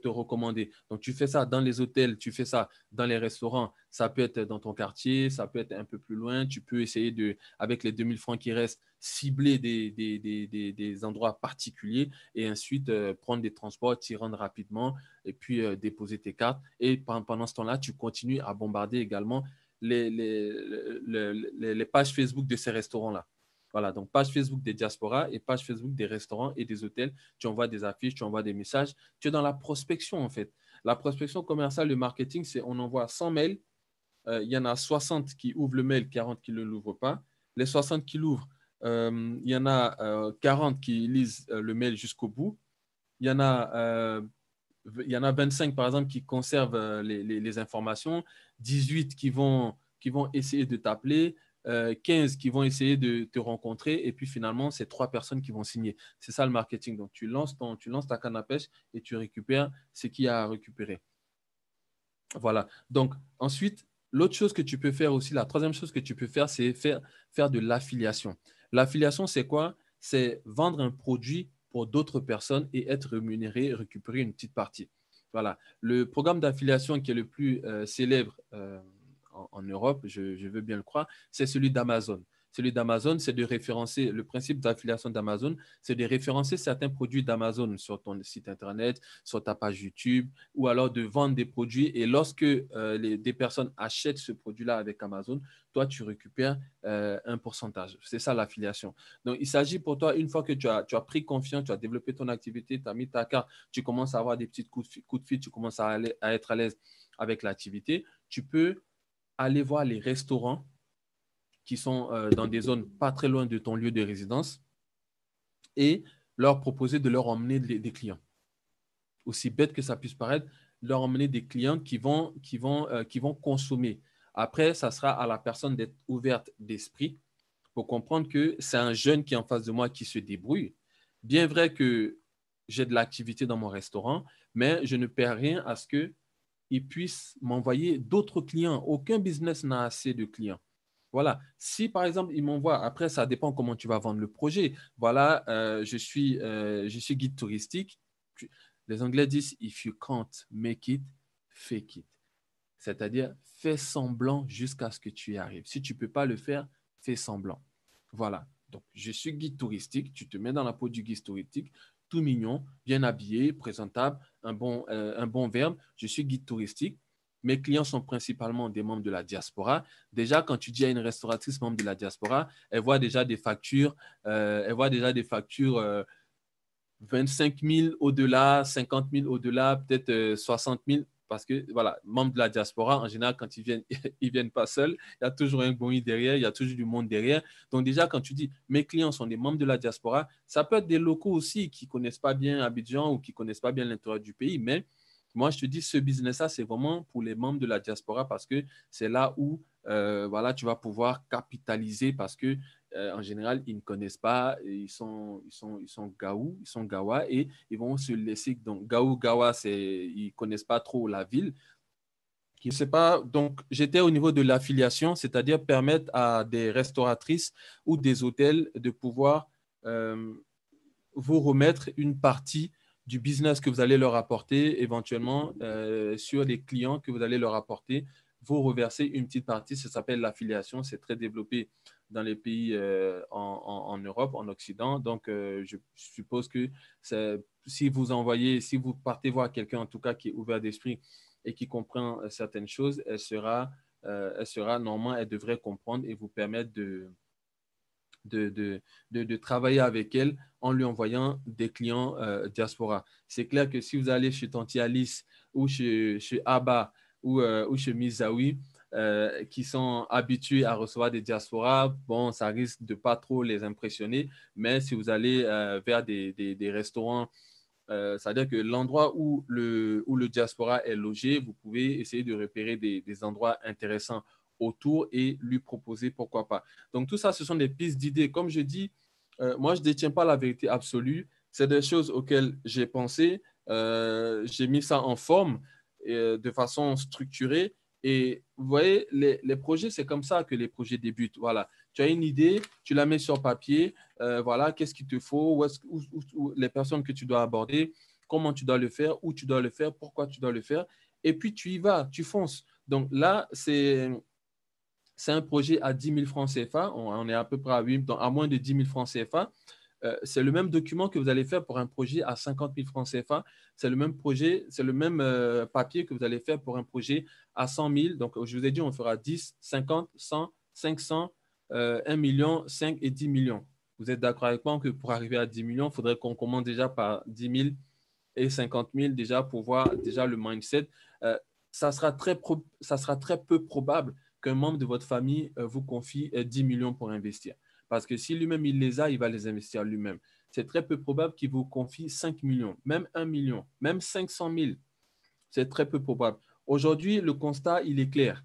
te recommander. Donc, tu fais ça dans les hôtels, tu fais ça dans les restaurants. Ça peut être dans ton quartier, ça peut être un peu plus loin. Tu peux essayer de, avec les 2000 francs qui restent, cibler des, endroits particuliers et ensuite euh, prendre des transports, t'y rendre rapidement et puis euh, déposer tes cartes. Et pendant ce temps-là, tu continues à bombarder également les, les pages Facebook de ces restaurants-là. Voilà, donc page Facebook des diasporas et page Facebook des restaurants et des hôtels. Tu envoies des affiches, tu envoies des messages. Tu es dans la prospection, en fait. La prospection commerciale, le marketing, c'est on envoie 100 mails. Euh, il y en a 60 qui ouvrent le mail, 40 qui ne l'ouvrent pas. Les 60 qui l'ouvrent, euh, il y en a 40 euh, qui lisent le mail jusqu'au bout. Il y en a 25, par exemple, qui conservent les, informations, 18 qui vont essayer de t'appeler, 15 euh, qui vont essayer de te rencontrer et puis finalement, c'est trois personnes qui vont signer. C'est ça le marketing. Donc, tu lances, tu lances ta canne à pêche et tu récupères ce qu'il y a à récupérer. Voilà. Donc, ensuite, l'autre chose que tu peux faire aussi, la troisième chose que tu peux faire, c'est faire, faire de l'affiliation. L'affiliation, c'est quoi C'est vendre un produit pour d'autres personnes et être rémunéré, récupérer une petite partie. Voilà. Le programme d'affiliation qui est le plus euh, célèbre, euh, en, Europe, je, veux bien le croire, c'est celui d'Amazon. Celui d'Amazon, c'est de référencer, le principe d'affiliation d'Amazon, c'est de référencer certains produits d'Amazon sur ton site Internet, sur ta page YouTube, ou alors de vendre des produits. Et lorsque euh, des personnes achètent ce produit-là avec Amazon, toi, tu récupères euh, un pourcentage. C'est ça l'affiliation. Donc, il s'agit pour toi, une fois que tu as, pris confiance, tu as développé ton activité, tu as mis ta carte, tu commences à avoir des petits coups de, coups de fil, tu commences à, aller, à être à l'aise avec l'activité, tu peux aller voir les restaurants qui sont euh, dans des zones pas très loin de ton lieu de résidence et leur proposer de leur emmener des, clients. Aussi bête que ça puisse paraître, leur emmener des clients qui vont, qui vont, euh, qui vont consommer. Après, ça sera à la personne d'être ouverte d'esprit pour comprendre que c'est un jeune qui est en face de moi qui se débrouille. Bien vrai que j'ai de l'activité dans mon restaurant, mais je ne perds rien à ce que ils puissent m'envoyer d'autres clients. Aucun business n'a assez de clients. Voilà. Si par exemple, ils m'envoient, après, ça dépend comment tu vas vendre le projet. Voilà, euh, je, suis, euh, je suis guide touristique. Les Anglais disent if you can't make it, fake it. C'est-à-dire, fais semblant jusqu'à ce que tu y arrives. Si tu ne peux pas le faire, fais semblant. Voilà. Donc, je suis guide touristique. Tu te mets dans la peau du guide touristique tout mignon, bien habillé, présentable, un bon, euh, un bon verbe. Je suis guide touristique. Mes clients sont principalement des membres de la diaspora. Déjà, quand tu dis à une restauratrice membre de la diaspora, elle voit déjà des factures, euh, elle voit déjà des factures 25 euh, 000 au-delà, 50 000 au-delà, peut-être 60 000 parce que, voilà, membres de la diaspora, en général, quand ils viennent, [LAUGHS] ils viennent pas seuls. Il y a toujours un bruit derrière, il y a toujours du monde derrière. Donc, déjà, quand tu dis mes clients sont des membres de la diaspora, ça peut être des locaux aussi qui ne connaissent pas bien Abidjan ou qui ne connaissent pas bien l'intérieur du pays. Mais moi, je te dis, ce business-là, c'est vraiment pour les membres de la diaspora parce que c'est là où euh, voilà, tu vas pouvoir capitaliser parce que euh, en général, ils ne connaissent pas, ils sont, gaou, ils sont gawa et ils vont se laisser. Donc, gaou, gawa, c'est, ils connaissent pas trop la ville. Je sais pas, donc j'étais au niveau de l'affiliation, c'est-à-dire permettre à des restauratrices ou des hôtels de pouvoir euh, vous remettre une partie du business que vous allez leur apporter, éventuellement euh, sur les clients que vous allez leur apporter, vous reverser une petite partie, ça s'appelle l'affiliation, c'est très développé dans les pays euh, en, en, Europe, en Occident. Donc, euh, je suppose que si vous envoyez, si vous partez voir quelqu'un en tout cas qui est ouvert d'esprit et qui comprend euh, certaines choses, elle sera, elle sera normalement, elle devrait comprendre et vous permettre de de, de, de, travailler avec elle en lui envoyant des clients diaspora. C'est clair que si vous allez chez Tanti Alice ou chez, chez Abba ou, ou chez Mizawi, euh, qui sont habitués à recevoir des diasporas, bon, ça risque de pas trop les impressionner. Mais si vous allez euh, vers des, des, restaurants, euh, c'est-à-dire que l'endroit où le, où le diaspora est logé, vous pouvez essayer de repérer des, des endroits intéressants autour et lui proposer pourquoi pas. Donc tout ça, ce sont des pistes d'idées. Comme je dis, moi, je ne détiens pas la vérité absolue. C'est des choses auxquelles j'ai pensé. j'ai mis ça en forme de façon structurée et vous voyez, les, projets, c'est comme ça que les projets débutent. Voilà, tu as une idée, tu la mets sur papier, euh, voilà, qu'est-ce qu'il te faut, où, les personnes que tu dois aborder, comment tu dois le faire, où tu dois le faire, pourquoi tu dois le faire. Et puis, tu y vas, tu fonces. Donc là, c'est un projet à 10 000 francs CFA. On, est à peu près à, 8, à moins de 10 000 francs CFA. Euh, c'est le même document que vous allez faire pour un projet à 50 000 francs CFA. C'est le même projet, c'est le même euh, papier que vous allez faire pour un projet à 100 000. Donc, je vous ai dit, on fera 10, 50, 100, 500, 1 million, 5 et 10 millions. Vous êtes d'accord avec moi que pour arriver à 10 millions, il faudrait qu'on commence déjà par 10 000 et 50 000 déjà pour voir déjà le mindset. Euh, ça, ça sera très peu probable qu'un membre de votre famille vous confie 10 millions pour investir. Parce que si lui-même il les a, il va les investir lui-même. C'est très peu probable qu'il vous confie 5 millions, même 1 million, même 500 000. C'est très peu probable. Aujourd'hui, le constat, il est clair.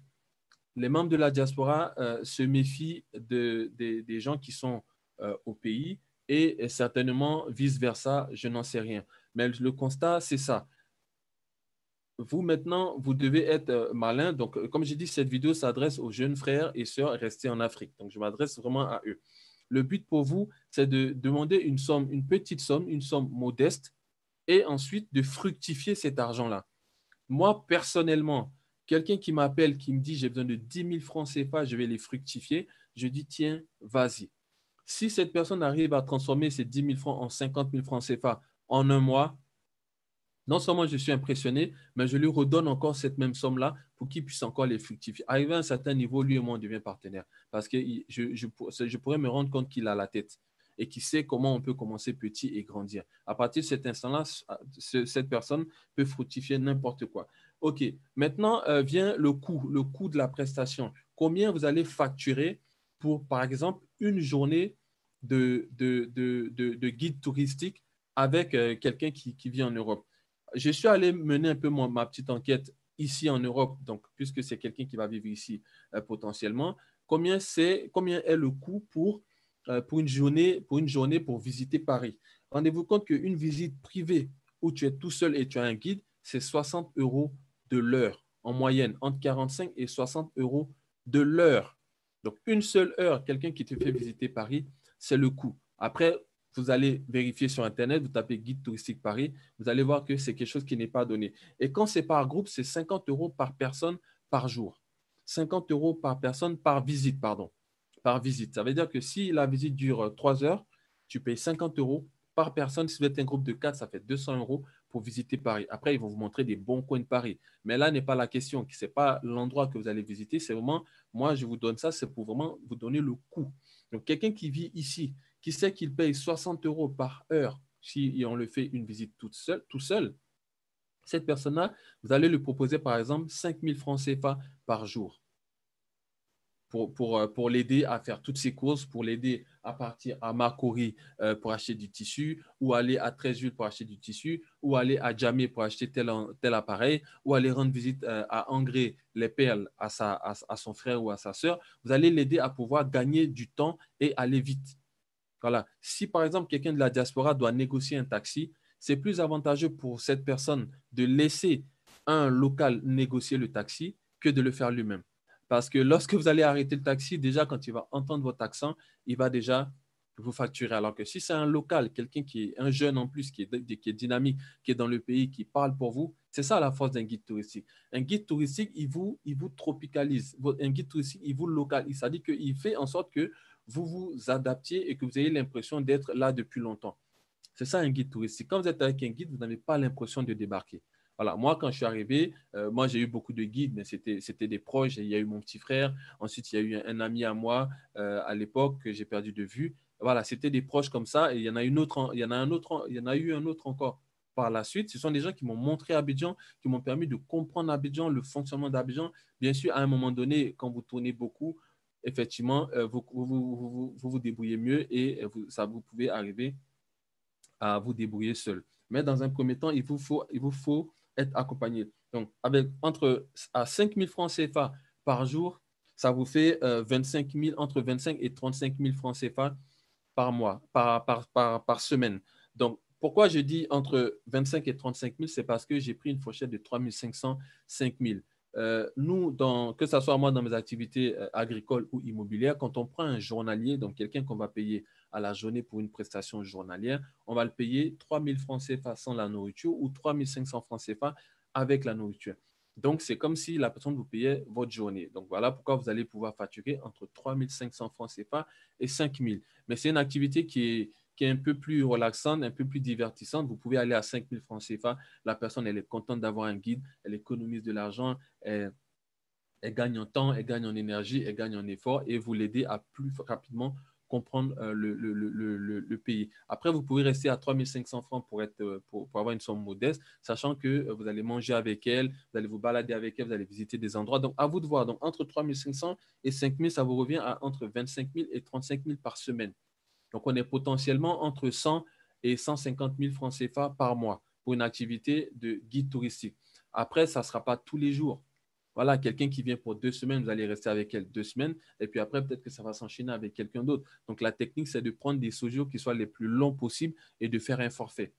Les membres de la diaspora euh, se méfient des gens qui sont euh, au pays et certainement vice-versa, je n'en sais rien. Mais le constat, c'est ça vous maintenant, vous devez être euh, malin. Donc, euh, comme j'ai dit, cette vidéo s'adresse aux jeunes frères et sœurs restés en Afrique. Donc, je m'adresse vraiment à eux. Le but pour vous, c'est de demander une somme, une petite somme, une somme modeste, et ensuite de fructifier cet argent-là. Moi, personnellement, quelqu'un qui m'appelle, qui me dit j'ai besoin de 10 000 francs CFA, je vais les fructifier, je dis tiens, vas-y. Si cette personne arrive à transformer ces 10 000 francs en 50 000 francs CFA en un mois, non seulement je suis impressionné, mais je lui redonne encore cette même somme-là pour qu'il puisse encore les fructifier. Arrivé à un certain niveau, lui et moi, on devient partenaire parce que je, je, pourrais me rendre compte qu'il a la tête et qu'il sait comment on peut commencer petit et grandir. À partir de cet instant-là, cette personne peut fructifier n'importe quoi. OK, maintenant euh, vient le coût, le coût de la prestation. Combien vous allez facturer pour, par exemple, une journée de, de, guide touristique avec euh, quelqu'un qui vit en Europe je suis allé mener un peu ma petite enquête ici en Europe, donc puisque c'est quelqu'un qui va vivre ici euh, potentiellement, combien c'est, combien est le coût euh, pour, une journée, pour une journée pour visiter Paris Rendez-vous compte qu'une visite privée où tu es tout seul et tu as un guide, c'est 60 euros de l'heure en moyenne, entre 45 et 60 euros de l'heure. Donc une seule heure, quelqu'un qui te fait visiter Paris, c'est le coût. Après, vous allez vérifier sur Internet, vous tapez Guide touristique Paris, vous allez voir que c'est quelque chose qui n'est pas donné. Et quand c'est par groupe, c'est 50 euros par personne par jour. 50 euros par personne par visite, pardon. Par visite. Ça veut dire que si la visite dure 3 euh, heures, tu payes 50 euros par personne. Si vous êtes un groupe de 4, ça fait 200 euros pour visiter Paris. Après, ils vont vous montrer des bons coins de Paris. Mais là n'est pas la question. Ce n'est pas l'endroit que vous allez visiter. C'est vraiment, moi, je vous donne ça, c'est pour vraiment vous donner le coût. Donc, quelqu'un qui vit ici, qui sait qu'il paye 60 euros par heure si on le fait une visite toute seule, tout seul, cette personne-là, vous allez lui proposer par exemple 5000 francs CFA par jour pour, euh, pour, l'aider à faire toutes ses courses, pour l'aider à partir à Makori euh, pour acheter du tissu, ou aller à Trésul pour acheter du tissu, ou aller à Djamé pour acheter tel, tel appareil, ou aller rendre visite euh, à Angré les perles à, sa, à son frère ou à sa sœur. Vous allez l'aider à pouvoir gagner du temps et aller vite. Voilà. Si par exemple quelqu'un de la diaspora doit négocier un taxi, c'est plus avantageux pour cette personne de laisser un local négocier le taxi que de le faire lui-même. Parce que lorsque vous allez arrêter le taxi, déjà quand il va entendre votre accent, il va déjà vous facturer. Alors que si c'est un local, quelqu'un qui est un jeune en plus, qui est, dynamique, qui est dans le pays, qui parle pour vous, c'est ça la force d'un guide touristique. Un guide touristique, il vous, il vous tropicalise. Un guide touristique, il vous localise. C'est-à-dire qu'il fait en sorte que vous vous adaptiez et que vous ayez l'impression d'être là depuis longtemps. C'est ça un guide touristique. Quand vous êtes avec un guide, vous n'avez pas l'impression de débarquer. Voilà, moi, quand je suis arrivé, euh, moi, j'ai eu beaucoup de guides, mais c'était des proches. Il y a eu mon petit frère. Ensuite, il y a eu un, ami à moi euh, à l'époque que j'ai perdu de vue. Voilà, c'était des proches comme ça. Et il y en a, autre, il y en autre, il y en a eu un autre encore par la suite. Ce sont des gens qui m'ont montré Abidjan, qui m'ont permis de comprendre Abidjan, le fonctionnement d'Abidjan. Bien sûr, à un moment donné, quand vous tournez beaucoup, effectivement, euh, vous, vous, débrouillez mieux et euh, vous, ça, vous pouvez arriver à vous débrouiller seul. Mais dans un premier temps, il vous faut, être accompagné. Donc, avec entre à 5 000 francs CFA par jour, ça vous fait 25 euh, 000, entre 25 et 35 000 francs CFA par mois, par, semaine. Donc, pourquoi je dis entre 25 et 35 000 C'est parce que j'ai pris une fourchette de 3 500, 5 000. Euh, nous, dans, que ce soit moi dans mes activités euh, agricoles ou immobilières, quand on prend un journalier, donc quelqu'un qu'on va payer à la journée pour une prestation journalière, on va le payer 3 000 francs CFA sans la nourriture ou 3 500 francs CFA avec la nourriture. Donc, c'est comme si la personne vous payait votre journée. Donc, voilà pourquoi vous allez pouvoir facturer entre 3 500 francs CFA et 5 000. Mais c'est une activité qui est, qui est un peu plus relaxante, un peu plus divertissante. Vous pouvez aller à 5 000 francs CFA. La personne, elle est contente d'avoir un guide, elle économise de l'argent, elle, gagne en temps, elle gagne en énergie, elle gagne en effort et vous l'aidez à plus rapidement comprendre euh, le, pays. Après, vous pouvez rester à 3 500 francs pour, être, euh, pour, avoir une somme modeste, sachant que euh, vous allez manger avec elle, vous allez vous balader avec elle, vous allez visiter des endroits. Donc, à vous de voir. Donc, entre 500 et 5 000, ça vous revient à entre 25 000 et 35 000 par semaine. Donc, on est potentiellement entre 100 et 150 000 francs CFA par mois pour une activité de guide touristique. Après, ça ne sera pas tous les jours. Voilà, quelqu'un qui vient pour deux semaines, vous allez rester avec elle deux semaines, et puis après, peut-être que ça va s'enchaîner avec quelqu'un d'autre. Donc, la technique, c'est de prendre des séjours qui soient les plus longs possibles et de faire un forfait.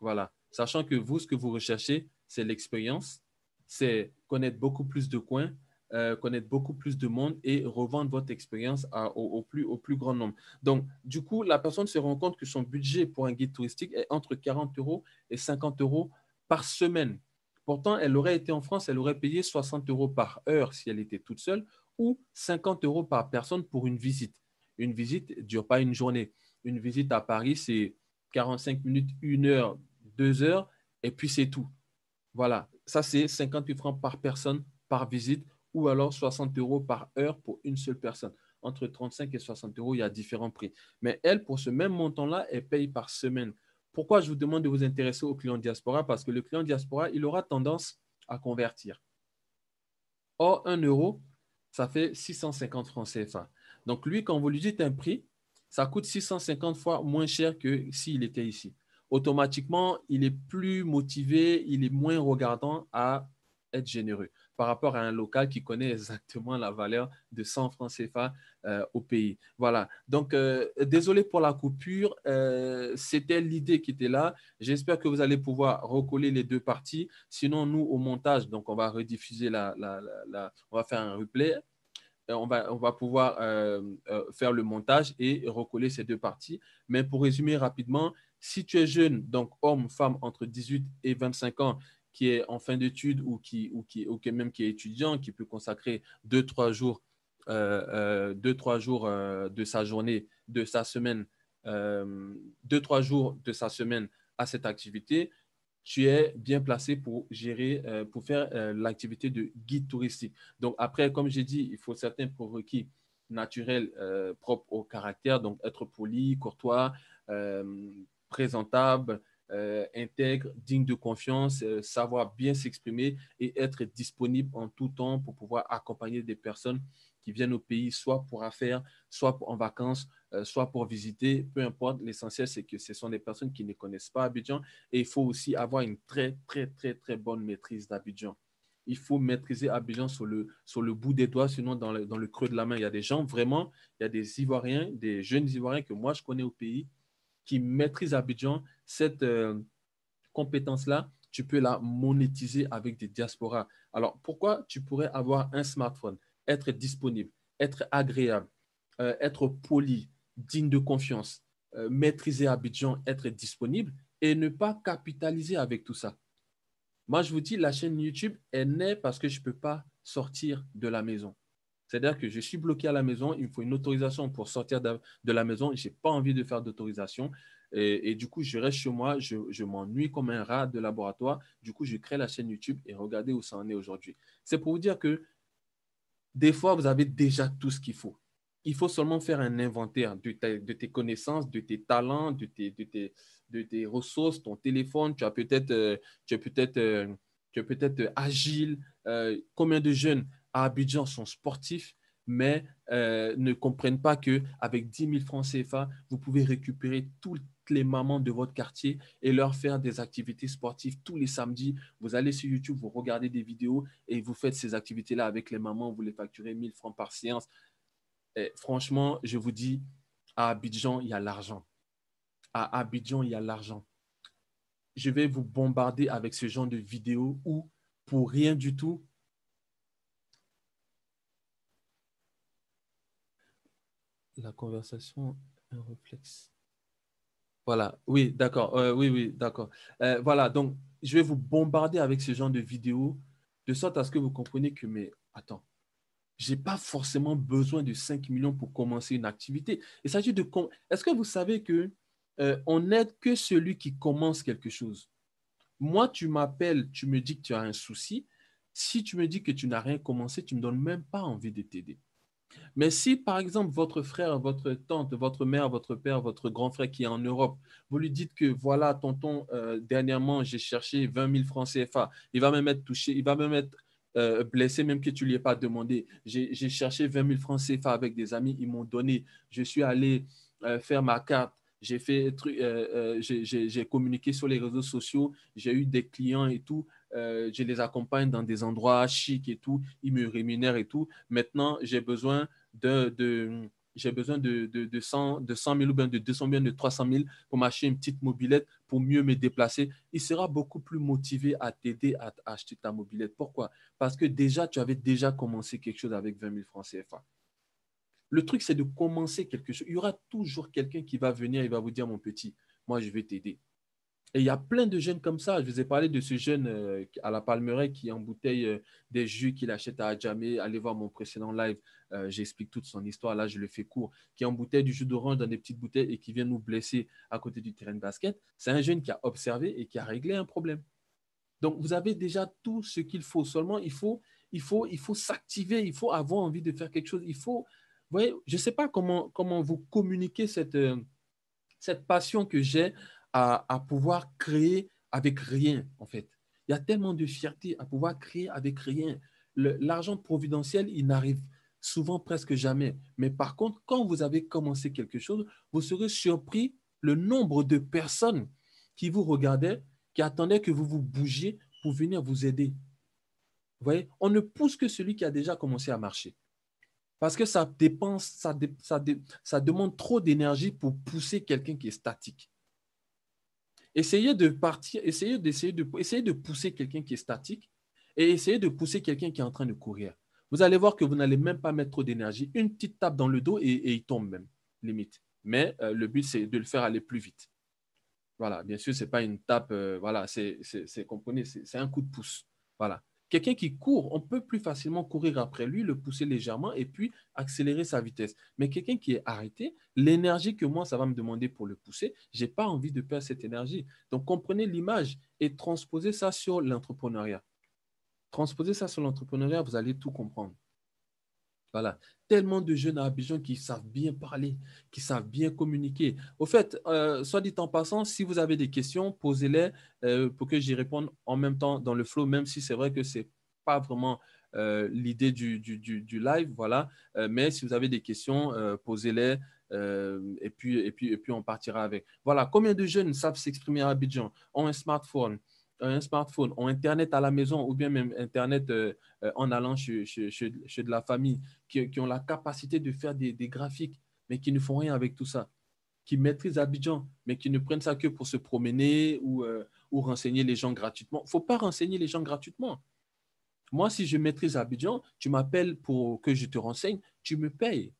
Voilà. Sachant que vous, ce que vous recherchez, c'est l'expérience, c'est connaître beaucoup plus de coins, euh, connaître beaucoup plus de monde et revendre votre expérience au, plus, grand nombre. Donc, du coup, la personne se rend compte que son budget pour un guide touristique est entre 40 euros et 50 euros par semaine. Pourtant, elle aurait été en France, elle aurait payé 60 euros par heure si elle était toute seule ou 50 euros par personne pour une visite. Une visite ne dure pas une journée. Une visite à Paris, c'est 45 minutes, une heure, deux heures, et puis c'est tout. Voilà, ça c'est 58 francs par personne, par visite, ou alors 60 euros par heure pour une seule personne. Entre 35 et 60 euros, il y a différents prix. Mais elle, pour ce même montant-là, elle paye par semaine. Pourquoi je vous demande de vous intéresser au client diaspora Parce que le client diaspora, il aura tendance à convertir. Or, 1 euro, ça fait 650 francs CFA. Donc, lui, quand vous lui dites un prix, ça coûte 650 fois moins cher que s'il était ici. Automatiquement, il est plus motivé, il est moins regardant à être généreux par rapport à un local qui connaît exactement la valeur de 100 francs CFA euh, au pays. Voilà. Donc, euh, désolé pour la coupure. Euh, c'était l'idée qui était là. J'espère que vous allez pouvoir recoller les deux parties. Sinon, nous, au montage, donc on va rediffuser la, la, la, on va faire un replay. On va, on va, pouvoir faire le montage et recoller ces deux parties. Mais pour résumer rapidement, si tu es jeune, donc homme, femme entre 18 et 25 ans, qui est en fin d'études ou qui, même qui est étudiant, qui peut consacrer deux, trois jours, euh, euh, euh, de sa journée, de sa semaine, deux, trois jours de sa semaine à cette activité, tu es bien placé pour gérer, pour faire l'activité de guide touristique. Donc après, comme j'ai dit, il faut certains prérequis naturels propres au caractère, donc être poli, courtois, présentable, euh, intègre, digne de confiance, euh, savoir bien s'exprimer et être disponible en tout temps pour pouvoir accompagner des personnes qui viennent au pays, soit pour affaires, soit en vacances, euh, soit pour visiter, peu importe. L'essentiel, c'est que ce sont des personnes qui ne connaissent pas Abidjan et il faut aussi avoir une très, très, très, très bonne maîtrise d'Abidjan. Il faut maîtriser Abidjan sur le, bout des doigts, sinon dans le, dans le creux de la main. Il y a des gens, vraiment, il y a des Ivoiriens, des jeunes Ivoiriens que moi, je connais au pays, qui maîtrisent Abidjan cette euh, compétence-là, tu peux la monétiser avec des diasporas. Alors, pourquoi tu pourrais avoir un smartphone, être disponible, être agréable, euh, être poli, digne de confiance, euh, maîtriser Abidjan, être disponible et ne pas capitaliser avec tout ça Moi, je vous dis, la chaîne YouTube est née parce que je ne peux pas sortir de la maison. C'est-à-dire que je suis bloqué à la maison, il me faut une autorisation pour sortir de, la maison, je n'ai pas envie de faire d'autorisation. Et, du coup, je reste chez moi, je, m'ennuie comme un rat de laboratoire. Du coup, je crée la chaîne YouTube et regardez où ça en est aujourd'hui. C'est pour vous dire que des fois, vous avez déjà tout ce qu'il faut. Il faut seulement faire un inventaire de, de tes connaissances, de tes talents, de tes, de tes, de ressources, ton téléphone. Tu as peut-être peut peut-être euh, euh, agile. Euh, combien de jeunes à Abidjan sont sportifs? mais ne comprennent pas qu'avec 10 000 francs CFA, vous pouvez récupérer tout le les mamans de votre quartier et leur faire des activités sportives tous les samedis. Vous allez sur YouTube, vous regardez des vidéos et vous faites ces activités-là avec les mamans, vous les facturez 1000 francs par séance. franchement, je vous dis, à Abidjan, il y a l'argent. À Abidjan, il y a l'argent. Je vais vous bombarder avec ce genre de vidéos où, pour rien du tout, la conversation est un réflexe. Voilà, oui, d'accord. Euh, oui, oui, d'accord. Euh, voilà, donc je vais vous bombarder avec ce genre de vidéos de sorte à ce que vous compreniez que, mais attends, je n'ai pas forcément besoin de 5 millions pour commencer une activité. Il s'agit de. Est-ce que vous savez que euh, on n'aide que celui qui commence quelque chose Moi, tu m'appelles, tu me dis que tu as un souci. Si tu me dis que tu n'as rien commencé, tu ne me donnes même pas envie de t'aider. Mais si, par exemple, votre frère, votre tante, votre mère, votre père, votre grand frère qui est en Europe, vous lui dites que voilà, tonton, euh, dernièrement, j'ai cherché 20 000 francs CFA, il va même être touché, il va même être euh, blessé, même que tu ne lui aies pas demandé. J'ai cherché 20 000 francs CFA avec des amis, ils m'ont donné. Je suis allé euh, faire ma carte, j'ai fait, j'ai communiqué sur les réseaux sociaux, j'ai eu des clients et tout. Euh, je les accompagne dans des endroits chics et tout, ils me rémunèrent et tout. Maintenant, j'ai besoin de, j'ai besoin de, 100, de 000 ou bien de 200 000, de 300 000 pour m'acheter une petite mobilette pour mieux me déplacer, il sera beaucoup plus motivé à t'aider à, à, acheter ta mobilette. Pourquoi Parce que déjà, tu avais déjà commencé quelque chose avec 20 000 francs CFA. Le truc, c'est de commencer quelque chose. Il y aura toujours quelqu'un qui va venir et va vous dire, mon petit, moi, je vais t'aider. Et il y a plein de jeunes comme ça. Je vous ai parlé de ce jeune euh, à la Palmeraie qui embouteille euh, des jus qu'il achète à Adjamé. Allez voir mon précédent live. Euh, j'explique toute son histoire. Là, je le fais court. Qui embouteille du jus d'orange dans des petites bouteilles et qui vient nous blesser à côté du terrain de basket. C'est un jeune qui a observé et qui a réglé un problème. Donc, vous avez déjà tout ce qu'il faut. Seulement, il faut, il faut, il faut s'activer. Il faut avoir envie de faire quelque chose. Il faut. Vous voyez, je ne sais pas comment, comment vous communiquer cette, cette passion que j'ai à, pouvoir créer avec rien, en fait. Il y a tellement de fierté à pouvoir créer avec rien. L'argent providentiel, il n'arrive souvent presque jamais. Mais par contre, quand vous avez commencé quelque chose, vous serez surpris le nombre de personnes qui vous regardaient, qui attendaient que vous vous bougiez pour venir vous aider. Vous voyez, on ne pousse que celui qui a déjà commencé à marcher. Parce que ça dépense, ça demande trop d'énergie pour pousser quelqu'un qui est statique. Essayez de partir, essayez d'essayer de, essayer de pousser quelqu'un qui est statique et essayez de pousser quelqu'un qui est en train de courir. Vous allez voir que vous n'allez même pas mettre trop d'énergie. Une petite tape dans le dos et, il tombe même, limite. Mais euh, le but, c'est de le faire aller plus vite. Voilà, bien sûr, ce n'est pas une tape, euh, voilà, c'est, comprenez, c'est un coup de pouce. Voilà. Quelqu'un qui court, on peut plus facilement courir après lui, le pousser légèrement et puis accélérer sa vitesse. Mais quelqu'un qui est arrêté, l'énergie que moi, ça va me demander pour le pousser, je n'ai pas envie de perdre cette énergie. Donc, comprenez l'image et transposez ça sur l'entrepreneuriat. Transposez ça sur l'entrepreneuriat, vous allez tout comprendre. Voilà. Tellement de jeunes à Abidjan qui savent bien parler, qui savent bien communiquer. Au fait, euh, soit dit en passant, si vous avez des questions, posez-les euh, pour que j'y réponde en même temps dans le flow, même si c'est vrai que ce n'est pas vraiment euh, l'idée du, live. Voilà. mais si vous avez des questions, posez-les. et, puis, et, puis, et puis on partira avec. Voilà, combien de jeunes savent s'exprimer à Abidjan, ont un smartphone, un smartphone, ont Internet à la maison ou bien même Internet euh, euh, en allant chez, de la famille, qui, ont la capacité de faire des, graphiques, mais qui ne font rien avec tout ça, qui maîtrisent Abidjan, mais qui ne prennent ça que pour se promener ou, euh, ou renseigner les gens gratuitement. Il ne faut pas renseigner les gens gratuitement. Moi, si je maîtrise Abidjan, tu m'appelles pour que je te renseigne, tu me payes.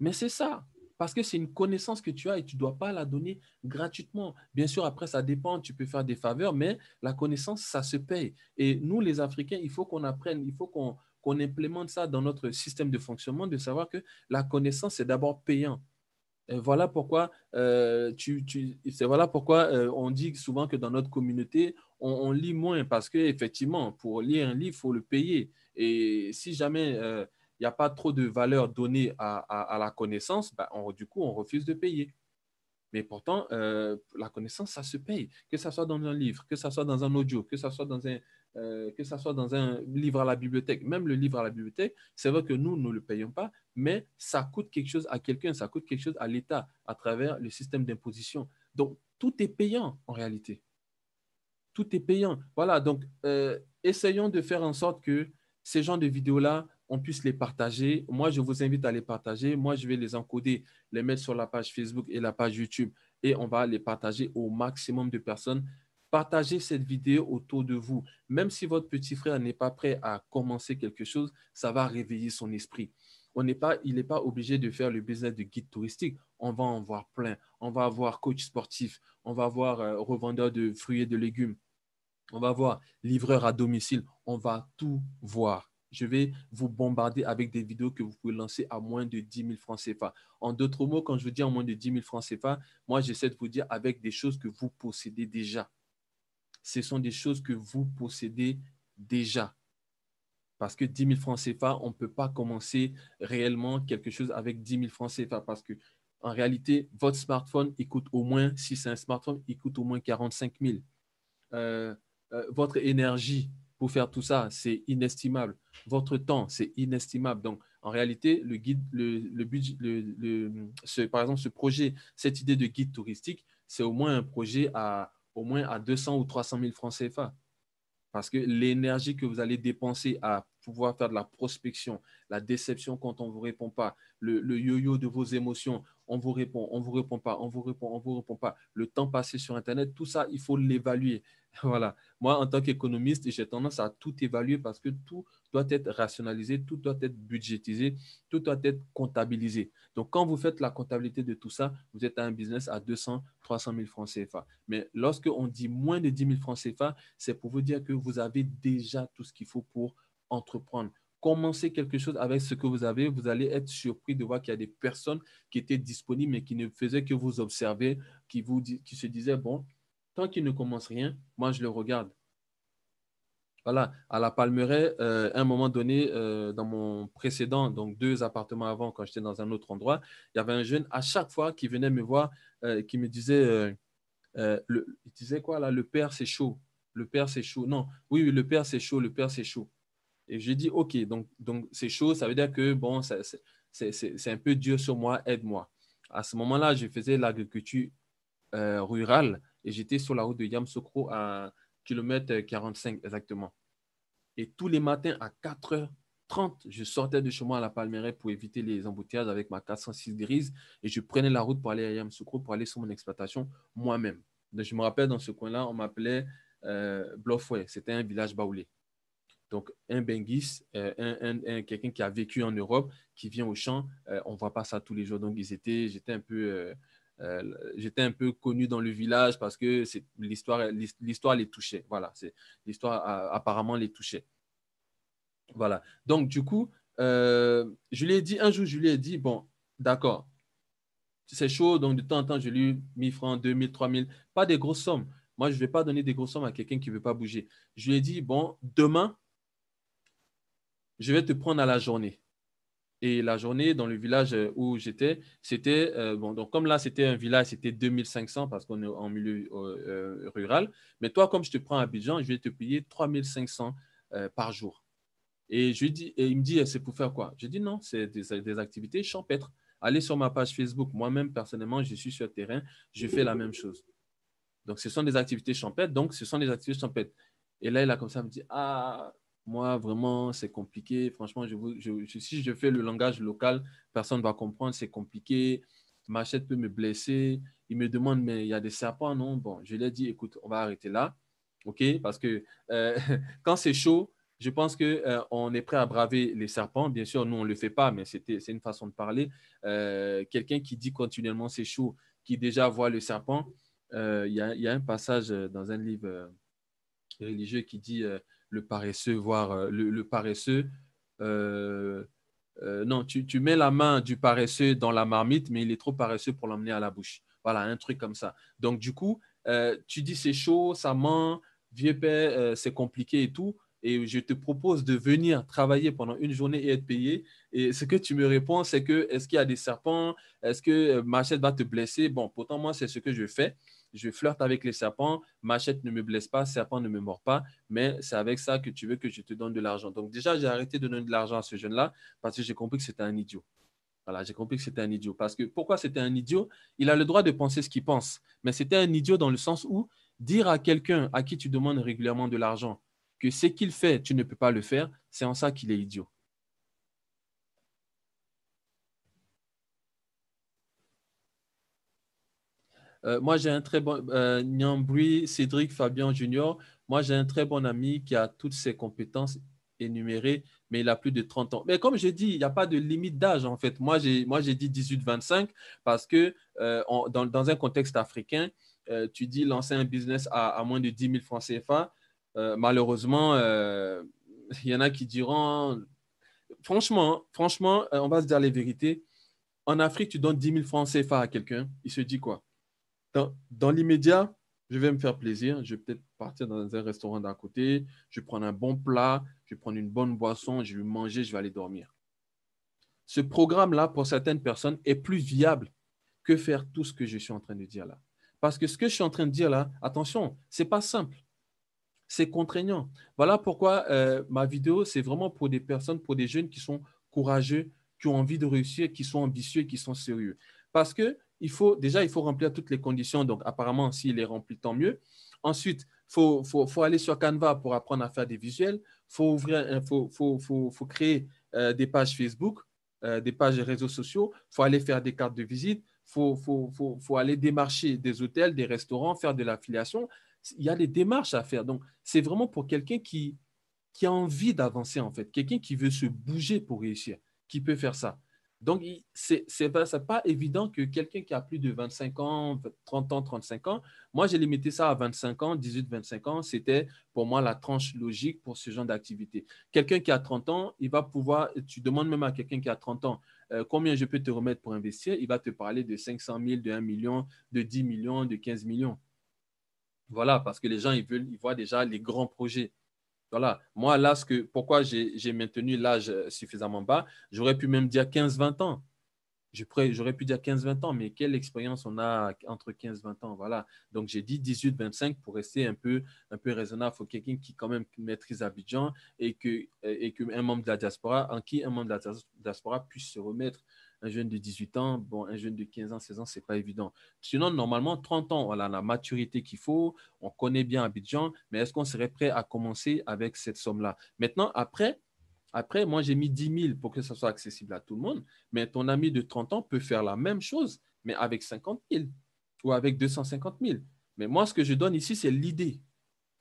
Mais c'est ça parce que c'est une connaissance que tu as et tu ne dois pas la donner gratuitement. Bien sûr, après, ça dépend, tu peux faire des faveurs, mais la connaissance, ça se paye. Et nous, les Africains, il faut qu'on apprenne, il faut qu'on implémente ça dans notre système de fonctionnement, de savoir que la connaissance, c'est d'abord payant. voilà pourquoi, euh, tu, voilà pourquoi euh, on dit souvent que dans notre communauté, on, lit moins parce qu'effectivement, pour lire un livre, il faut le payer. Et si jamais euh, il n'y a pas trop de valeur donnée à, la connaissance, bah, du coup, on refuse de payer. Mais pourtant, euh, la connaissance, ça se paye. Que ça soit dans un livre, que ça soit dans un audio, que ce soit dans un, euh, que soit dans un livre à la bibliothèque. Même le livre à la bibliothèque, c'est vrai que nous, nous ne le payons pas, mais ça coûte quelque chose à quelqu'un, ça coûte quelque chose à l'État à travers le système d'imposition. Donc, tout est payant en réalité. Tout est payant. Voilà, donc, euh, essayons de faire en sorte que ces gens de vidéos-là on puisse les partager. Moi, je vous invite à les partager. Moi, je vais les encoder, les mettre sur la page Facebook et la page YouTube et on va les partager au maximum de personnes. Partagez cette vidéo autour de vous. Même si votre petit frère n'est pas prêt à commencer quelque chose, ça va réveiller son esprit. On n'est pas, il n'est pas obligé de faire le business de guide touristique. On va en voir plein. On va avoir coach sportif. On va avoir euh, revendeur de fruits et de légumes. On va voir livreur à domicile. On va tout voir je vais vous bombarder avec des vidéos que vous pouvez lancer à moins de 10 000 francs CFA. En d'autres mots, quand je vous dis à moins de 10 000 francs CFA, moi, j'essaie de vous dire avec des choses que vous possédez déjà. Ce sont des choses que vous possédez déjà. Parce que 10 000 francs CFA, on ne peut pas commencer réellement quelque chose avec 10 000 francs CFA parce que en réalité, votre smartphone, il coûte au moins, si c'est un smartphone, il coûte au moins 45 000. Euh, euh, votre énergie, pour faire tout ça, c'est inestimable. Votre temps, c'est inestimable. Donc, en réalité, le guide, le, budget, le, par exemple, ce projet, cette idée de guide touristique, c'est au moins un projet à au moins à 200 ou 300 000 francs CFA. Parce que l'énergie que vous allez dépenser à pouvoir faire de la prospection, la déception quand on ne vous répond pas, le, yo-yo de vos émotions, on vous répond, on vous répond pas, on vous répond, on vous répond pas, le temps passé sur Internet, tout ça, il faut l'évaluer. [LAUGHS] Voilà. Moi, en tant qu'économiste, j'ai tendance à tout évaluer parce que tout doit être rationalisé, tout doit être budgétisé, tout doit être comptabilisé. Donc, quand vous faites la comptabilité de tout ça, vous êtes à un business à 200, 300 000 francs CFA. Mais lorsque on dit moins de 10 000 francs CFA, c'est pour vous dire que vous avez déjà tout ce qu'il faut pour entreprendre. commencer quelque chose avec ce que vous avez. Vous allez être surpris de voir qu'il y a des personnes qui étaient disponibles mais qui ne faisaient que vous observer, qui, vous, qui se disaient, bon, tant qu'il ne commence rien, moi, je le regarde. Voilà, à la Palmeraie, à euh, un moment donné, euh, dans mon précédent, donc deux appartements avant, quand j'étais dans un autre endroit, il y avait un jeune à chaque fois qui venait me voir, euh, qui me disait, il disait quoi là, le père c'est chaud, le père c'est chaud. Non, oui le père c'est chaud, le père c'est chaud. Et je dis, OK, donc, donc c'est chaud, ça veut dire que, bon, c'est un peu dur sur moi, aide-moi. À ce moment-là, je faisais l'agriculture euh, rurale et j'étais sur la route de Yamsoukro à kilomètre 45 exactement. Et tous les matins à 4h30, je sortais de chez moi à la Palmeraie pour éviter les embouteillages avec ma 406 grise et je prenais la route pour aller à Yamsokro, pour aller sur mon exploitation moi-même. je me rappelle dans ce coin-là, on m'appelait euh, c'était un village baoulé. Donc, un Bengis, euh, un, un, quelqu'un qui a vécu en Europe, qui vient au champ, euh, on ne voit pas ça tous les jours. Donc, ils étaient, j'étais un peu. Euh, j'étais un peu connu dans le village parce que l'histoire, l'histoire les touchait. Voilà, c'est, l'histoire apparemment les touchait. Voilà. Donc, du coup, je lui ai dit, un jour, je lui ai dit, bon, d'accord, c'est chaud, donc de temps en temps, je lui ai 1000 francs, 2000, 3000, pas des grosses sommes. Moi, je ne vais pas donner des grosses sommes à quelqu'un qui ne veut pas bouger. Je lui ai dit, bon, demain, je vais te prendre à la journée. Et la journée dans le village euh, où j'étais, c'était, euh, bon, donc comme là, c'était un village, c'était 2500 parce qu'on est en milieu euh, rural. Mais toi, comme je te prends à Abidjan, je vais te payer 3500 par jour. Et, je dis, et il me dit, eh, c'est pour faire quoi Je dis non, c'est des, des, activités champêtres. Allez sur ma page Facebook. Moi-même, personnellement, je suis sur le terrain, je fais la même chose. Donc, ce sont des activités champêtres. Donc, ce sont des activités champêtres. Et là, il a comme ça, il me dit, ah, moi, vraiment, c'est compliqué. Franchement, si je fais le langage local, personne ne va comprendre. C'est compliqué. Machette peut me blesser. Il me demande, mais il y a des serpents, non Bon, je lui ai dit, écoute, on va arrêter là. OK Parce que euh, [LAUGHS] quand c'est chaud, je pense qu'on euh, est prêt à braver les serpents. Bien sûr, nous, on ne le fait pas, mais c'est une façon de parler. Euh, quelqu'un qui dit continuellement c'est chaud, qui déjà voit le serpent, il y, a un passage dans un livre religieux qui dit le paresseux, voire euh, le, paresseux. Euh, euh, non, tu, mets la main du paresseux dans la marmite, mais il est trop paresseux pour l'emmener à la bouche. Voilà, un truc comme ça. Donc, du coup, tu dis c'est chaud, ça ment, vieux père, c'est compliqué et tout. Et je te propose de venir travailler pendant une journée et être payé. Et ce que tu me réponds, c'est que est-ce qu'il y a des serpents Est-ce que Machette va te blesser Bon, pourtant, moi, c'est ce que je fais je flirte avec les serpents, machette ne me blesse pas, serpent ne me mord pas, mais c'est avec ça que tu veux que je te donne de l'argent. Donc déjà, j'ai arrêté de donner de l'argent à ce jeune-là parce que j'ai compris que c'était un idiot. Voilà, j'ai compris que c'était un idiot. Parce que pourquoi c'était un idiot Il a le droit de penser ce qu'il pense. Mais c'était un idiot dans le sens où dire à quelqu'un à qui tu demandes régulièrement de l'argent que ce qu'il fait, tu ne peux pas le faire, c'est en ça qu'il est idiot. Euh, moi, j'ai un très bon euh, Cédric Fabien Junior. Moi, j'ai un très bon ami qui a toutes ses compétences énumérées, mais il a plus de 30 ans. Mais comme je dis, il n'y a pas de limite d'âge, en fait. Moi, j'ai dit 18-25 parce que euh, dans, un contexte africain, euh, tu dis lancer un business à, moins de 10 000 francs CFA. malheureusement, il y en a qui diront, franchement, franchement, on va se dire les vérités. En Afrique, tu donnes 10 000 francs CFA à quelqu'un, il se dit quoi dans, l'immédiat, je vais me faire plaisir. Je vais peut-être partir dans un restaurant d'à côté. Je vais prendre un bon plat. Je vais prendre une bonne boisson. Je vais manger. Je vais aller dormir. Ce programme-là, pour certaines personnes, est plus viable que faire tout ce que je suis en train de dire là. Parce que ce que je suis en train de dire là, attention, c'est pas simple. C'est contraignant. Voilà pourquoi euh, ma vidéo, c'est vraiment pour des personnes, pour des jeunes qui sont courageux, qui ont envie de réussir, qui sont ambitieux, qui sont sérieux. Parce que il faut, déjà, il faut remplir toutes les conditions. Donc, apparemment, s'il est rempli, tant mieux. Ensuite, il faut, aller sur Canva pour apprendre à faire des visuels. Il faut, ouvrir, euh, faut, faut créer euh, des pages Facebook, euh, des pages réseaux sociaux. Il faut aller faire des cartes de visite. Il faut, aller démarcher des hôtels, des restaurants, faire de l'affiliation. Il y a des démarches à faire. Donc, c'est vraiment pour quelqu'un qui, qui a envie d'avancer, en fait. Quelqu'un qui veut se bouger pour réussir, qui peut faire ça. Donc, c'est n'est pas évident que quelqu'un qui a plus de 25 ans, 30 ans, 35 ans, moi, j'ai limité ça à 25 ans, 18, 25 ans, c'était pour moi la tranche logique pour ce genre d'activité. Quelqu'un qui a 30 ans, il va pouvoir, tu demandes même à quelqu'un qui a 30 ans, euh, combien je peux te remettre pour investir, il va te parler de 500 000, de 1 million, de 10 millions, de 15 millions. Voilà, parce que les gens, ils voient déjà les grands projets. Voilà, moi, là, ce pourquoi j'ai maintenu l'âge euh, suffisamment bas, j'aurais pu même dire 15-20 ans. J'aurais pu dire 15-20 ans, mais quelle expérience on a entre 15-20 ans, voilà. Donc, j'ai dit 18-25 pour rester un peu, un peu raisonnable. Il faut quelqu'un qui, quand même, maîtrise Abidjan et qu'un et que un membre de la diaspora, en qui un membre de la diaspora puisse se remettre un jeune de 18 ans, bon, un jeune de 15 ans, 16 ans, ce n'est pas évident. Sinon, normalement, 30 ans, on a la maturité qu'il faut, on connaît bien Abidjan, mais est-ce qu'on serait prêt à commencer avec cette somme-là Maintenant, après, après, moi, j'ai mis 10 000 pour que ça soit accessible à tout le monde, mais ton ami de 30 ans peut faire la même chose, mais avec 50 000 ou avec 250 000. Mais moi, ce que je donne ici, c'est l'idée.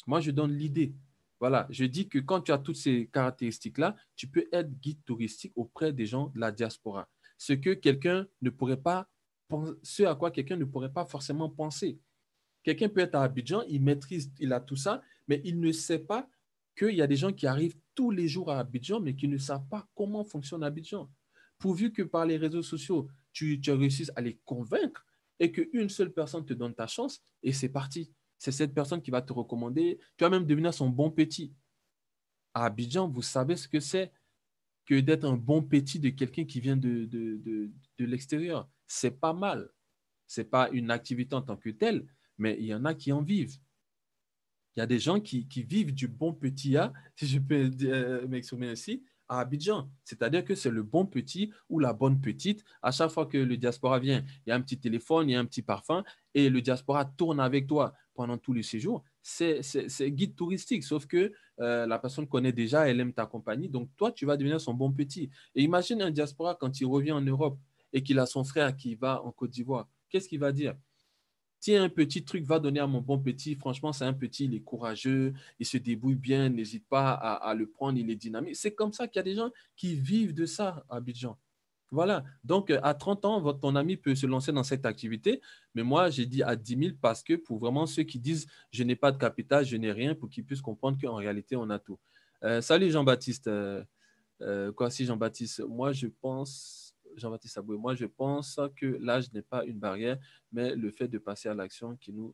Moi, je donne l'idée. Voilà, je dis que quand tu as toutes ces caractéristiques-là, tu peux être guide touristique auprès des gens de la diaspora ce que quelqu'un ne pourrait pas à quoi quelqu'un ne pourrait pas forcément penser. Quelqu'un peut être à Abidjan, il maîtrise, il a tout ça, mais il ne sait pas qu'il y a des gens qui arrivent tous les jours à Abidjan, mais qui ne savent pas comment fonctionne Abidjan. Pourvu que par les réseaux sociaux, tu, tu réussisses à les convaincre et qu'une seule personne te donne ta chance, et c'est parti. C'est cette personne qui va te recommander. Tu vas même devenir son bon petit. À Abidjan, vous savez ce que c'est que d'être un bon petit de quelqu'un qui vient de, l'extérieur. C'est pas mal. C'est pas une activité en tant que telle, mais il y en a qui en vivent. Il y a des gens qui, vivent du bon petit A, [LAUGHS] si je peux euh, m'exprimer ainsi, à Abidjan. C'est-à-dire que c'est le bon petit ou la bonne petite. À chaque fois que le diaspora vient, il y a un petit téléphone, il y a un petit parfum, et le diaspora tourne avec toi pendant tous les séjours c'est guide touristique, sauf que euh, la personne connaît déjà, elle aime ta compagnie, donc toi, tu vas devenir son bon petit. Et imagine un diaspora quand il revient en Europe et qu'il a son frère qui va en Côte d'Ivoire. Qu'est-ce qu'il va dire Tiens, un petit truc, va donner à mon bon petit. Franchement, c'est un petit, il est courageux, il se débrouille bien, n'hésite pas à, à, le prendre, il est dynamique. C'est comme ça qu'il y a des gens qui vivent de ça à Abidjan. Voilà. Donc, euh, à 30 ans, votre, ton ami peut se lancer dans cette activité. Mais moi, j'ai dit à 10 000 parce que pour vraiment ceux qui disent je n'ai pas de capital, je n'ai rien, pour qu'ils puissent comprendre qu'en réalité, on a tout. Euh, salut Jean-Baptiste. Euh, quoi si Jean-Baptiste Moi, je pense, Jean-Baptiste Aboué, moi, je pense que l'âge n'est pas une barrière, mais le fait de passer à l'action qui nous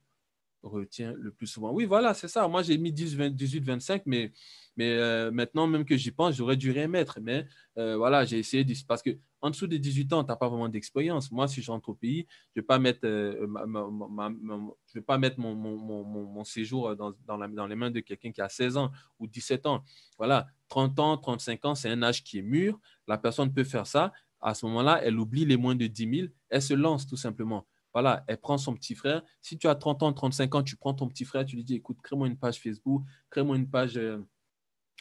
retient le plus souvent. Oui, voilà, c'est ça. Moi, j'ai mis 18, 25, mais, mais euh, maintenant, même que j'y pense, j'aurais dû rien mettre. Mais euh, voilà, j'ai essayé parce que en dessous de 18 ans, tu n'as pas vraiment d'expérience. Moi, si j'entre au pays, je ne euh, vais pas mettre, mon, séjour dans, dans, les mains de quelqu'un qui a 16 ans ou 17 ans. Voilà, 30 ans, 35 ans, c'est un âge qui est mûr. La personne peut faire ça. À ce moment-là, elle oublie les moins de 10 000. Elle se lance tout simplement. Voilà, elle prend son petit frère. Si tu as 30 ans, 35 ans, tu prends ton petit frère, tu lui dis, écoute, crée-moi une page Facebook, crée-moi une page... Euh,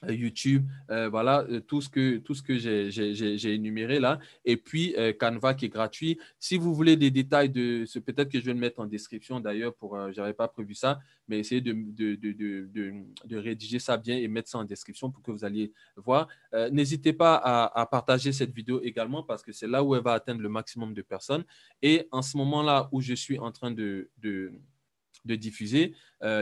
euh, YouTube, euh, voilà euh, tout ce que, tout ce que j'ai énuméré là. Et puis Canva qui est gratuit. Si vous voulez des détails de ce, peut-être que je vais le mettre en description d'ailleurs, pour n'avais pas prévu ça, mais essayez de, de, rédiger ça bien et mettre ça en description pour que vous alliez voir. N'hésitez pas à, à, partager cette vidéo également parce que c'est là où elle va atteindre le maximum de personnes. Et en ce moment là où je suis en train de, diffuser,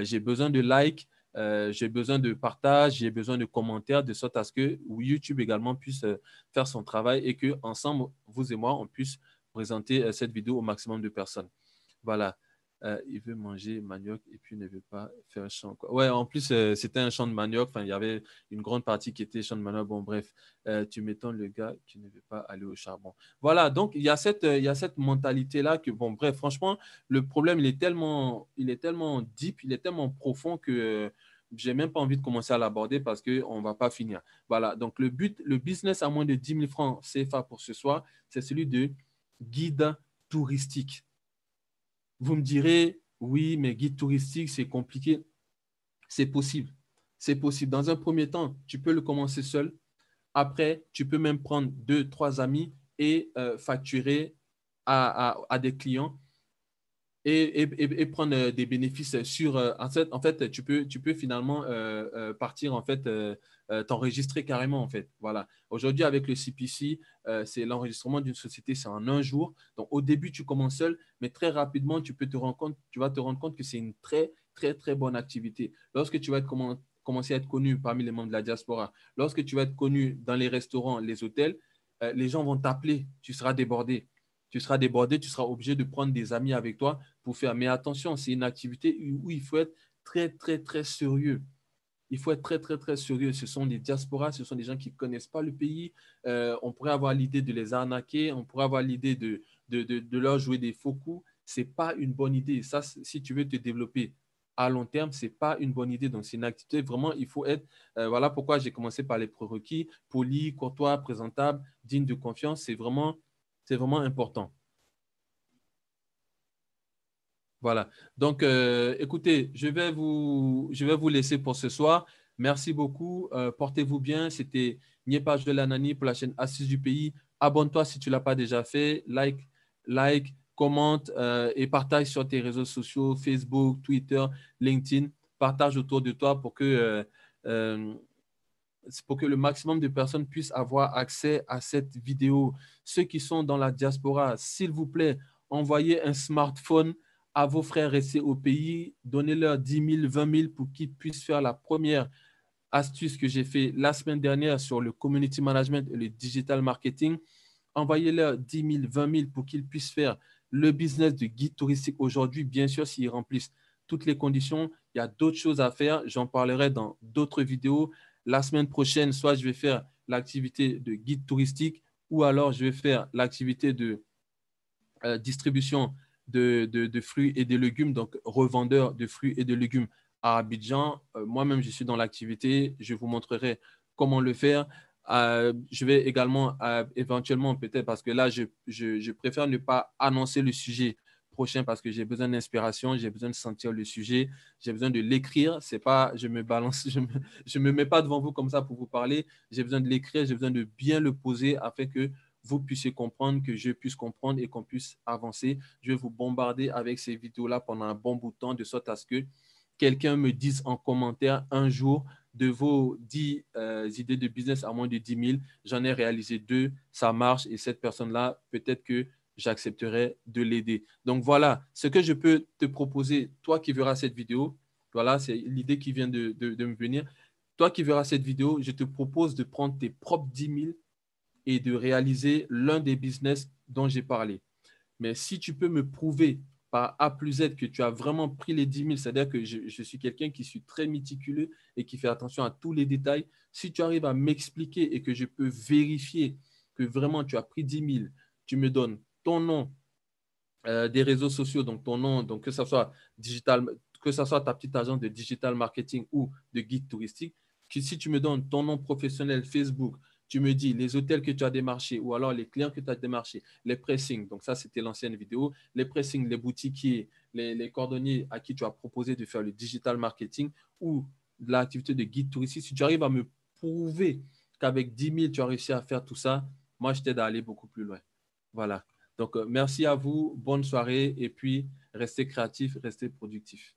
j'ai besoin de likes. Euh, j'ai besoin de partage, j'ai besoin de commentaires, de sorte à ce que YouTube également puisse euh, faire son travail et que ensemble, vous et moi, on puisse présenter euh, cette vidéo au maximum de personnes. Voilà. il veut manger manioc et puis il ne veut pas faire un chant. Ouais, en plus, c'était un chant de manioc. il y avait une grande partie qui était chant de manioc. Bon, bref, tu m'étonnes le gars qui ne veut pas aller au charbon. Voilà, donc il y a cette, il y a cette mentalité-là que, bon, bref, franchement, le problème, il est tellement, il est tellement deep, il est tellement profond que j'ai même pas envie de commencer à l'aborder parce qu'on ne va pas finir. Voilà, donc le but, le business à moins de 10 000 francs CFA pour ce soir, c'est celui de guide touristique. Vous me direz, oui, mais guide touristique, c'est compliqué. C'est possible. C'est possible. Dans un premier temps, tu peux le commencer seul. Après, tu peux même prendre deux, trois amis et euh, facturer à des clients et, prendre euh, des bénéfices sur. Euh, en fait, en fait tu, peux, finalement euh, partir, en fait, t'enregistrer carrément, en fait. Aujourd'hui, avec le CPC, c'est l'enregistrement d'une société, c'est en un jour. Donc, au début, tu commences seul, mais très rapidement, tu peux tu vas te rendre compte que c'est une très, très, très bonne activité. Lorsque tu vas commencer à être connu parmi les membres de la diaspora, lorsque tu vas être connu dans les restaurants, les hôtels, les gens vont t'appeler, tu seras débordé tu seras débordé, tu seras obligé de prendre des amis avec toi faire. Mais attention, c'est une activité où il faut être très, très, très sérieux. Il faut être très, très, très sérieux. Ce sont des diasporas, ce sont des gens qui ne connaissent pas le pays. Euh, on pourrait avoir l'idée de les arnaquer, on pourrait avoir l'idée de, de, leur jouer des faux coups. C'est pas une bonne idée. Ça, si tu veux te développer à long terme, c'est pas une bonne idée. Donc, c'est une activité, vraiment, il faut être, euh, voilà pourquoi j'ai commencé par les prérequis, poli, courtois, présentable, digne de confiance. C'est vraiment, c'est vraiment important. Voilà. Donc, euh, écoutez, je vais, vous, laisser pour ce soir. Merci beaucoup. Euh, portez-vous bien. C'était Niepage de l'Anani pour la chaîne Assise du Pays. Abonne-toi si tu ne l'as pas déjà fait. Like, like, commente euh, et partage sur tes réseaux sociaux, Facebook, Twitter, LinkedIn. Partage autour de toi pour que, pour que le maximum de personnes puissent avoir accès à cette vidéo. Ceux qui sont dans la diaspora, s'il vous plaît, envoyez un smartphone à vos frères restés au pays, donnez-leur 10 000, 20 000 pour qu'ils puissent faire la première astuce que j'ai fait la semaine dernière sur le community management et le digital marketing. Envoyez-leur 10 000, 20 000 pour qu'ils puissent faire le business de guide touristique aujourd'hui, bien sûr, s'ils remplissent toutes les conditions. Il y a d'autres choses à faire. J'en parlerai dans d'autres vidéos. La semaine prochaine, soit je vais faire l'activité de guide touristique ou alors je vais faire l'activité de euh, distribution de, de, fruits et de légumes, donc revendeur de fruits et de légumes à Abidjan. Euh, moi-même, je suis dans l'activité. Je vous montrerai comment le faire. Euh, je vais également, euh, éventuellement, peut-être, parce que là, je, je, je, préfère ne pas annoncer le sujet prochain parce que j'ai besoin d'inspiration, j'ai besoin de sentir le sujet, j'ai besoin de l'écrire. C'est pas, je me balance, [LAUGHS] je me, je me mets pas devant vous comme ça pour vous parler. J'ai besoin de l'écrire, j'ai besoin de bien le poser afin que vous puissiez comprendre, que je puisse comprendre et qu'on puisse avancer. Je vais vous bombarder avec ces vidéos-là pendant un bon bout de temps, de sorte à ce que quelqu'un me dise en commentaire un jour de vos 10 euh, idées de business à moins de 10 000, j'en ai réalisé deux, ça marche et cette personne-là, peut-être que j'accepterai de l'aider. Donc voilà, ce que je peux te proposer, toi qui verras cette vidéo, voilà, c'est l'idée qui vient de, de, me venir. Toi qui verras cette vidéo, je te propose de prendre tes propres 10 000 et de réaliser l'un des business dont j'ai parlé. Mais si tu peux me prouver par A plus Z que tu as vraiment pris les 10 000, c'est-à-dire que je, suis quelqu'un qui suis très méticuleux et qui fait attention à tous les détails, si tu arrives à m'expliquer et que je peux vérifier que vraiment tu as pris 10 000, tu me donnes ton nom euh, des réseaux sociaux, donc ton nom, donc que ce soit digital, que ce soit ta petite agence de digital marketing ou de guide touristique, que si tu me donnes ton nom professionnel Facebook, tu me dis les hôtels que tu as démarchés ou alors les clients que tu as démarchés, les pressings, donc ça c'était l'ancienne vidéo, les pressings, les boutiquiers, les, les cordonniers à qui tu as proposé de faire le digital marketing ou l'activité de guide touristique, si tu arrives à me prouver qu'avec 10 000, tu as réussi à faire tout ça, moi, je t'aide à aller beaucoup plus loin. Voilà. Donc, euh, merci à vous, bonne soirée et puis restez créatifs, restez productifs.